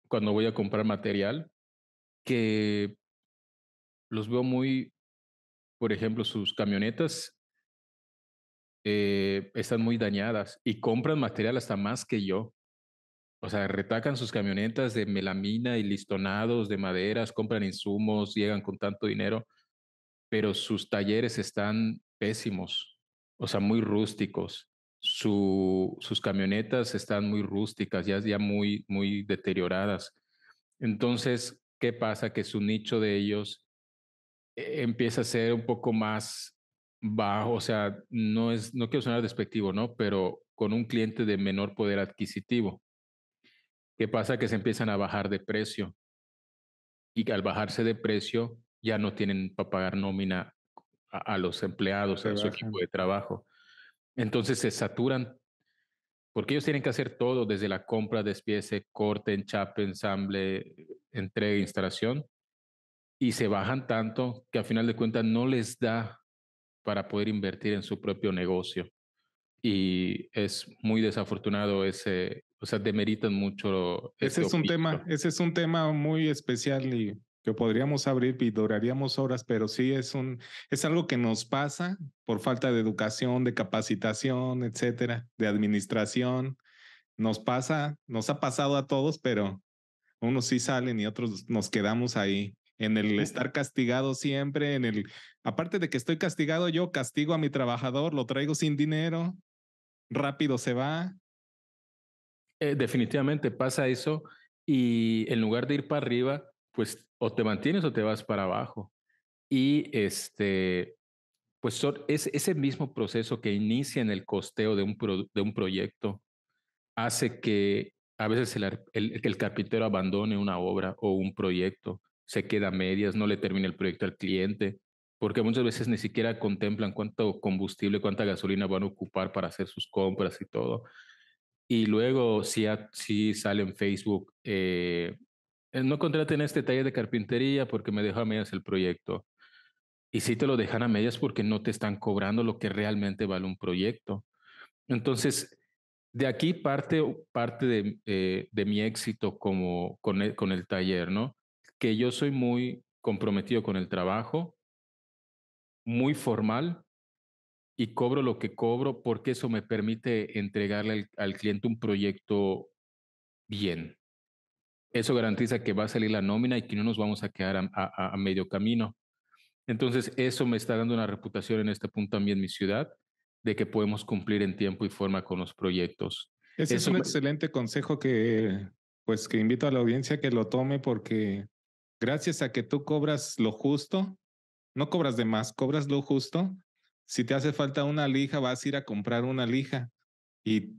cuando voy a comprar material, que los veo muy, por ejemplo, sus camionetas eh, están muy dañadas y compran material hasta más que yo. O sea, retacan sus camionetas de melamina y listonados de maderas, compran insumos, llegan con tanto dinero, pero sus talleres están pésimos, o sea, muy rústicos. Su, sus camionetas están muy rústicas, ya, ya muy, muy deterioradas. Entonces, ¿qué pasa? Que su nicho de ellos eh, empieza a ser un poco más bajo, o sea, no es, no quiero sonar despectivo, ¿no? Pero con un cliente de menor poder adquisitivo. ¿Qué pasa? Que se empiezan a bajar de precio. Y al bajarse de precio, ya no tienen para pagar nómina a, los empleados, a su equipo de trabajo. Entonces se saturan porque ellos tienen que hacer todo desde la compra, despiece, corte, enchape, ensamble, entrega, instalación, y se bajan tanto que al final de cuentas no les da para poder invertir en su propio negocio. Y es muy desafortunado ese, o sea, demeritan mucho. Ese, es un tema, ese es un tema muy especial y que podríamos abrir y duraríamos horas, pero sí es un, es algo que nos pasa por falta de educación, de capacitación, etcétera, de administración. Nos pasa, nos ha pasado a todos, pero unos sí salen y otros nos quedamos ahí en el estar castigado siempre, en el, aparte de que estoy castigado yo, castigo a mi trabajador, lo traigo sin dinero, rápido se va. Eh, definitivamente pasa eso y en lugar de ir para arriba, pues o te mantienes o te vas para abajo. Y este, pues es ese mismo proceso que inicia en el costeo de un, de un proyecto hace que a veces el, el, el carpintero abandone una obra o un proyecto se queda a medias, no le termina el proyecto al cliente, porque muchas veces ni siquiera contemplan cuánto combustible, cuánta gasolina van a ocupar para hacer sus compras y todo. Y luego si, si sale en Facebook, eh, eh, no contraten este taller de carpintería porque me dejó a medias el proyecto. Y si te lo dejan a medias porque no te están cobrando lo que realmente vale un proyecto. Entonces, de aquí parte, parte de, eh, mi éxito como, con, e, con el taller, ¿no? que yo soy muy comprometido con el trabajo, muy formal y cobro lo que cobro porque eso me permite entregarle al, cliente un proyecto bien. Eso garantiza que va a salir la nómina y que no nos vamos a quedar a, medio camino. Entonces, eso me está dando una reputación en este punto también en mi ciudad de que podemos cumplir en tiempo y forma con los proyectos. Ese es un excelente consejo que, pues, que invito a la audiencia que lo tome porque gracias a que tú cobras lo justo, no cobras de más, cobras lo justo. Si te hace falta una lija, vas a ir a comprar una lija y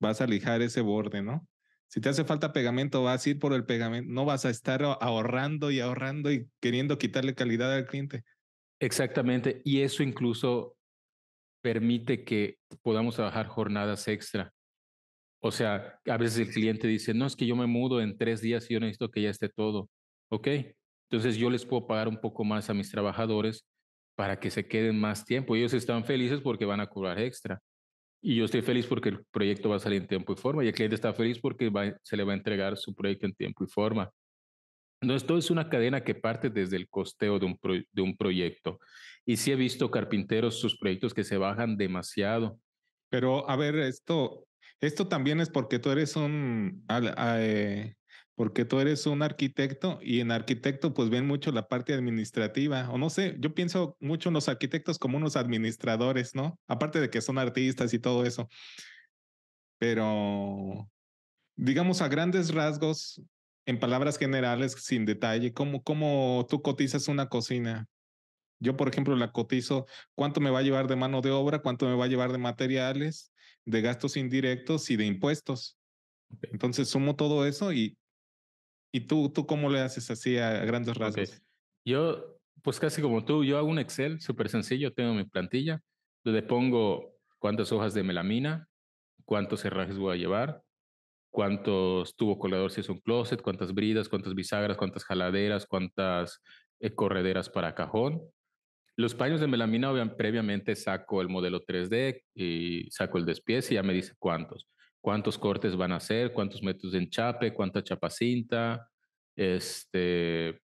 vas a lijar ese borde, ¿no? Si te hace falta pegamento, vas a ir por el pegamento, no vas a estar ahorrando y ahorrando y queriendo quitarle calidad al cliente. Exactamente, y eso incluso permite que podamos trabajar jornadas extra. O sea, a veces el cliente dice, no, es que yo me mudo en tres días y yo necesito que ya esté todo. Ok, entonces yo les puedo pagar un poco más a mis trabajadores para que se queden más tiempo. Ellos están felices porque van a cobrar extra. Y yo estoy feliz porque el proyecto va a salir en tiempo y forma. Y el cliente está feliz porque se le va a entregar su proyecto en tiempo y forma. Entonces, todo es una cadena que parte desde el costeo de un, proyecto. Y sí he visto carpinteros, sus proyectos que se bajan demasiado. Pero, a ver, esto, esto también es porque tú eres un, eh, porque tú eres un arquitecto y en arquitecto pues ven mucho la parte administrativa, o no sé, yo pienso mucho en los arquitectos como unos administradores, ¿no? Aparte de que son artistas y todo eso. Pero, digamos, a grandes rasgos, en palabras generales, sin detalle, ¿cómo, cómo tú cotizas una cocina? Yo, por ejemplo, la cotizo, ¿cuánto me va a llevar de mano de obra? ¿Cuánto me va a llevar de materiales, de gastos indirectos y de impuestos? Entonces sumo todo eso y ¿Y tú, tú cómo le haces así a grandes rasgos? Yo, pues casi como tú, yo hago un Excel súper sencillo, tengo mi plantilla, donde pongo cuántas hojas de melamina, cuántos herrajes voy a llevar, cuántos tubos colador si es un closet, cuántas bridas, cuántas bisagras, cuántas jaladeras, cuántas eh, correderas para cajón. Los paños de melamina, obviamente, previamente saco el modelo 3D y saco el despiece y ya me dice cuántos cuántos cortes van a hacer, cuántos metros de enchape, cuánta chapacinta. Este,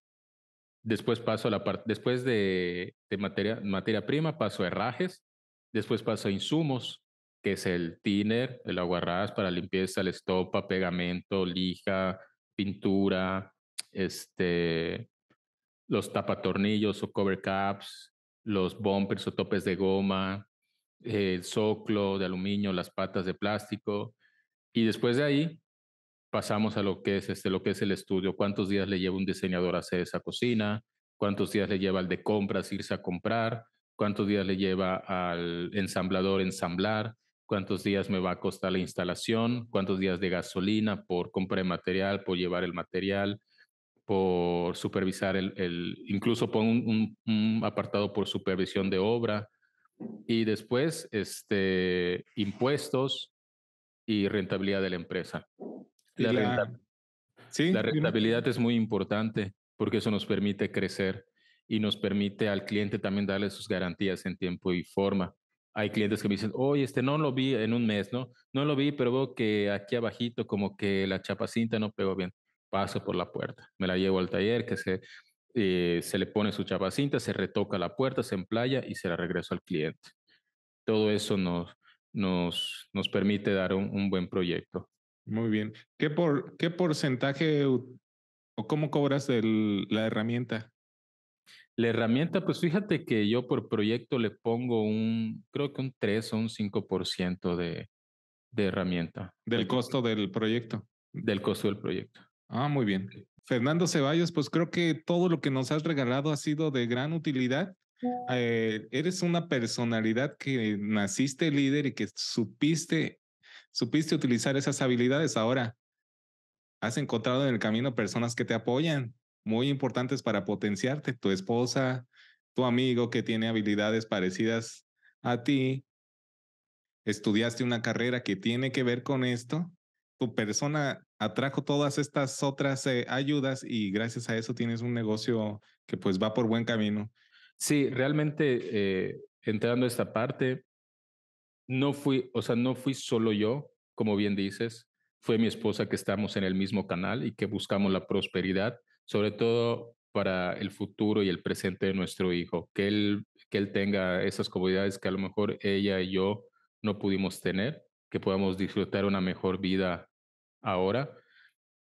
después paso a la parte, después de, materia, materia prima, paso a herrajes, después paso a insumos, que es el tiner, el aguarrás para limpieza, la estopa, pegamento, lija, pintura, este, los tapatornillos o cover caps, los bumpers o topes de goma, el soclo de aluminio, las patas de plástico, y después de ahí pasamos a lo que es este, lo que es el estudio. ¿Cuántos días le lleva un diseñador a hacer esa cocina? ¿Cuántos días le lleva al de compras irse a comprar? ¿Cuántos días le lleva al ensamblador ensamblar? ¿Cuántos días me va a costar la instalación? ¿Cuántos días de gasolina por comprar material, por llevar el material, por supervisar el, incluso pongo un, un apartado por supervisión de obra? Y después, este, impuestos, y rentabilidad de la empresa. La, rentabilidad es muy importante porque eso nos permite crecer y nos permite al cliente también darle sus garantías en tiempo y forma. Hay clientes que me dicen, oye, este no lo vi en un mes, ¿no? No lo vi, pero veo que aquí abajito como que la chapacinta no pegó bien. Paso por la puerta, me la llevo al taller, que se, eh, se le pone su chapacinta, se retoca la puerta, se emplaya y se la regreso al cliente. Todo eso nos, nos, nos permite dar un, buen proyecto. Muy bien. ¿Qué, por, qué porcentaje o cómo cobras la herramienta? La herramienta, pues fíjate que yo por proyecto le pongo un, creo que un 3 o un 5% de, de herramienta. ¿Del costo del proyecto? Del costo del proyecto. Ah, muy bien. Fernando Ceballos, pues creo que todo lo que nos has regalado ha sido de gran utilidad. Eh, eres una personalidad que naciste líder y que supiste, supiste utilizar esas habilidades ahora. Has encontrado en el camino personas que te apoyan, muy importantes para potenciarte, tu esposa, tu amigo que tiene habilidades parecidas a ti, estudiaste una carrera que tiene que ver con esto, tu persona atrajo todas estas otras eh, ayudas y gracias a eso tienes un negocio que pues va por buen camino. Sí, realmente eh, entrando a esta parte, no fui, o sea, no fui solo yo, como bien dices, fue mi esposa que estamos en el mismo canal y que buscamos la prosperidad, sobre todo para el futuro y el presente de nuestro hijo, que él, que él tenga esas comodidades que a lo mejor ella y yo no pudimos tener, que podamos disfrutar una mejor vida ahora.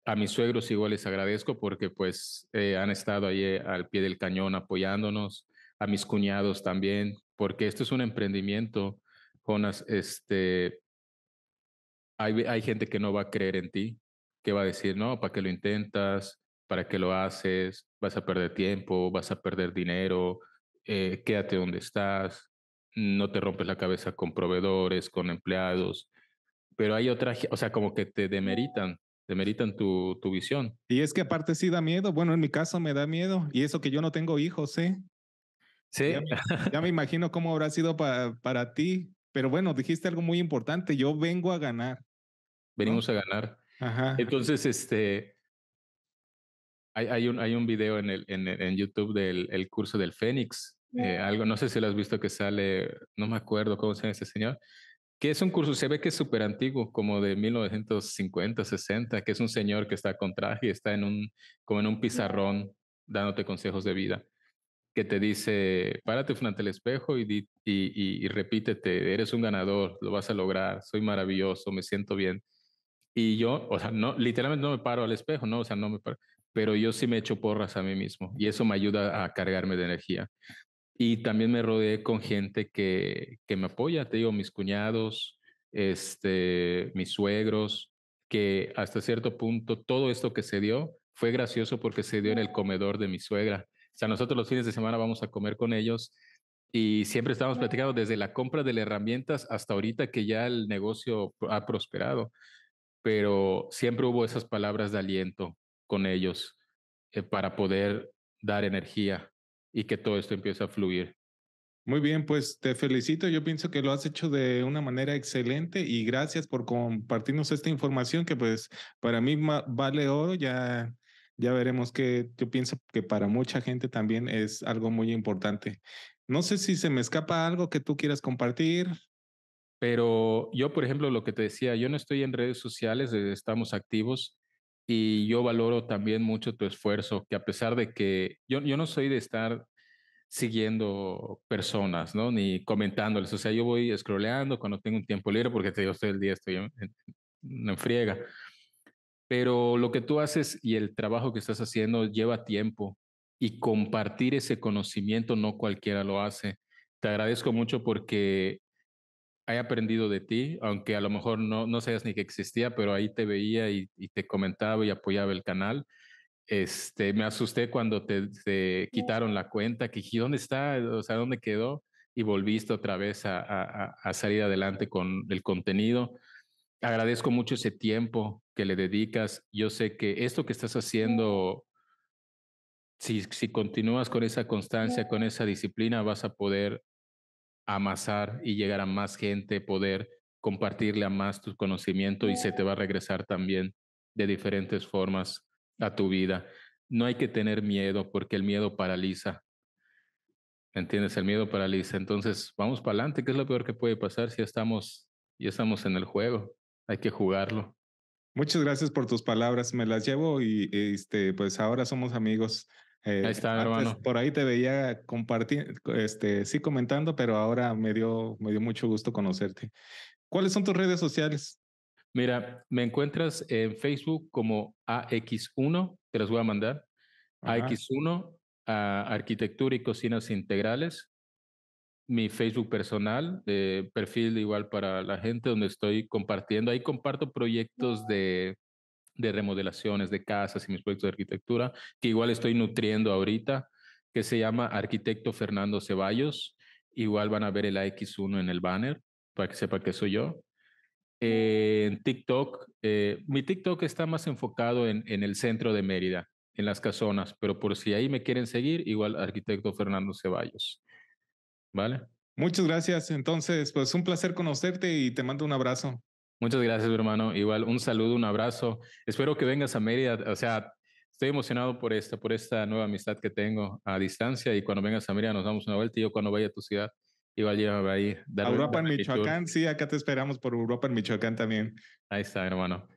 A mis suegros igual les agradezco porque pues eh, han estado ahí eh, al pie del cañón apoyándonos, a mis cuñados también, porque esto es un emprendimiento, Jonas, este, hay, gente que no va a creer en ti, que va a decir, no, ¿para qué lo intentas? ¿Para qué lo haces? Vas a perder tiempo, vas a perder dinero, eh, quédate donde estás, no te rompes la cabeza con proveedores, con empleados, pero hay otra, o sea, como que te demeritan, demeritan tu, tu visión. Y es que aparte sí da miedo, bueno, en mi caso me da miedo, y eso que yo no tengo hijos, ¿eh? Sí. Ya, me imagino cómo habrá sido para, para ti. Pero bueno, dijiste algo muy importante. Yo vengo a ganar. Venimos a ganar. Ajá. Entonces, este, hay, hay, un, hay un video en, el, en, en YouTube del el curso del Fénix. Eh, algo, no sé si lo has visto que sale, no me acuerdo cómo se llama ese señor, que es un curso, se ve que es súper antiguo, como de 1950, 60, que es un señor que está con traje y está en un, como en un pizarrón dándote consejos de vida que te dice, párate frente al espejo y, y, y, repítete, eres un ganador, lo vas a lograr, soy maravilloso, me siento bien. Y yo, o sea, no, literalmente no me paro al espejo, no, o sea, no me paro, pero yo sí me echo porras a mí mismo y eso me ayuda a cargarme de energía. Y también me rodeé con gente que, que me apoya, te digo, mis cuñados, este, mis suegros, que hasta cierto punto todo esto que se dio fue gracioso porque se dio en el comedor de mi suegra o sea, nosotros los fines de semana vamos a comer con ellos y siempre estamos platicando desde la compra de las herramientas hasta ahorita que ya el negocio ha prosperado, pero siempre hubo esas palabras de aliento con ellos eh, para poder dar energía y que todo esto empiece a fluir. Muy bien, pues te felicito. Yo pienso que lo has hecho de una manera excelente y gracias por compartirnos esta información que pues para mí vale oro. Ya ya veremos que yo pienso que para mucha gente también es algo muy importante. No sé si se me escapa algo que tú quieras compartir. Pero yo, por ejemplo, lo que te decía, yo no estoy en redes sociales, eh, estamos activos y yo valoro también mucho tu esfuerzo, que a pesar de que yo, yo no soy de estar siguiendo personas, ¿no? Ni comentándoles, o sea, yo voy scrolleando cuando tengo un tiempo libre, porque te digo, estoy el día estoy en, en friega pero lo que tú haces y el trabajo que estás haciendo lleva tiempo y compartir ese conocimiento no cualquiera lo hace. Te agradezco mucho porque he aprendido de ti, aunque a lo mejor no, no sabías ni que existía, pero ahí te veía y, te comentaba y apoyaba el canal. Este, me asusté cuando te, quitaron la cuenta, que dije, ¿dónde está? O sea, ¿dónde quedó? Y volviste otra vez a salir adelante con el contenido. Agradezco mucho ese tiempo que le dedicas, yo sé que esto que estás haciendo, si, si continúas con esa constancia, con esa disciplina, vas a poder amasar y llegar a más gente, poder compartirle a más tu conocimiento y se te va a regresar también de diferentes formas a tu vida. No hay que tener miedo porque el miedo paraliza. ¿Me entiendes? El miedo paraliza. Entonces, vamos para adelante. ¿Qué es lo peor que puede pasar si estamos, ya estamos en el juego? Hay que jugarlo. Muchas gracias por tus palabras, me las llevo y este, pues ahora somos amigos. ahí eh, está, hermano. Por ahí te veía compartiendo, este, sí comentando, pero ahora me dio, me dio mucho gusto conocerte. ¿Cuáles son tus redes sociales? Mira, me encuentras en Facebook como AX1, te las voy a mandar. AX1, ah, Arquitectura y Cocinas Integrales mi Facebook personal, perfil igual para la gente, donde estoy compartiendo. Ahí comparto proyectos de, remodelaciones de casas y mis proyectos de arquitectura, que igual estoy nutriendo ahorita, que se llama Arquitecto Fernando Ceballos. Igual van a ver el AX1 en el banner para que sepa que soy yo. en TikTok, eh, mi TikTok está más enfocado en, en el centro de Mérida, en las casonas, pero por si ahí me quieren seguir, igual Arquitecto Fernando Ceballos. Vale. Muchas gracias. Entonces, pues un placer conocerte y te mando un abrazo. Muchas gracias, mi hermano. Igual un saludo, un abrazo. Espero que vengas a Mérida. O sea, estoy emocionado por esta, por esta nueva amistad que tengo a distancia y cuando vengas a Mérida nos damos una vuelta y yo cuando vaya a tu ciudad igual llévame ahí. a Europa en Michoacán, sí, acá te esperamos por Europa en Michoacán también. Ahí está, hermano.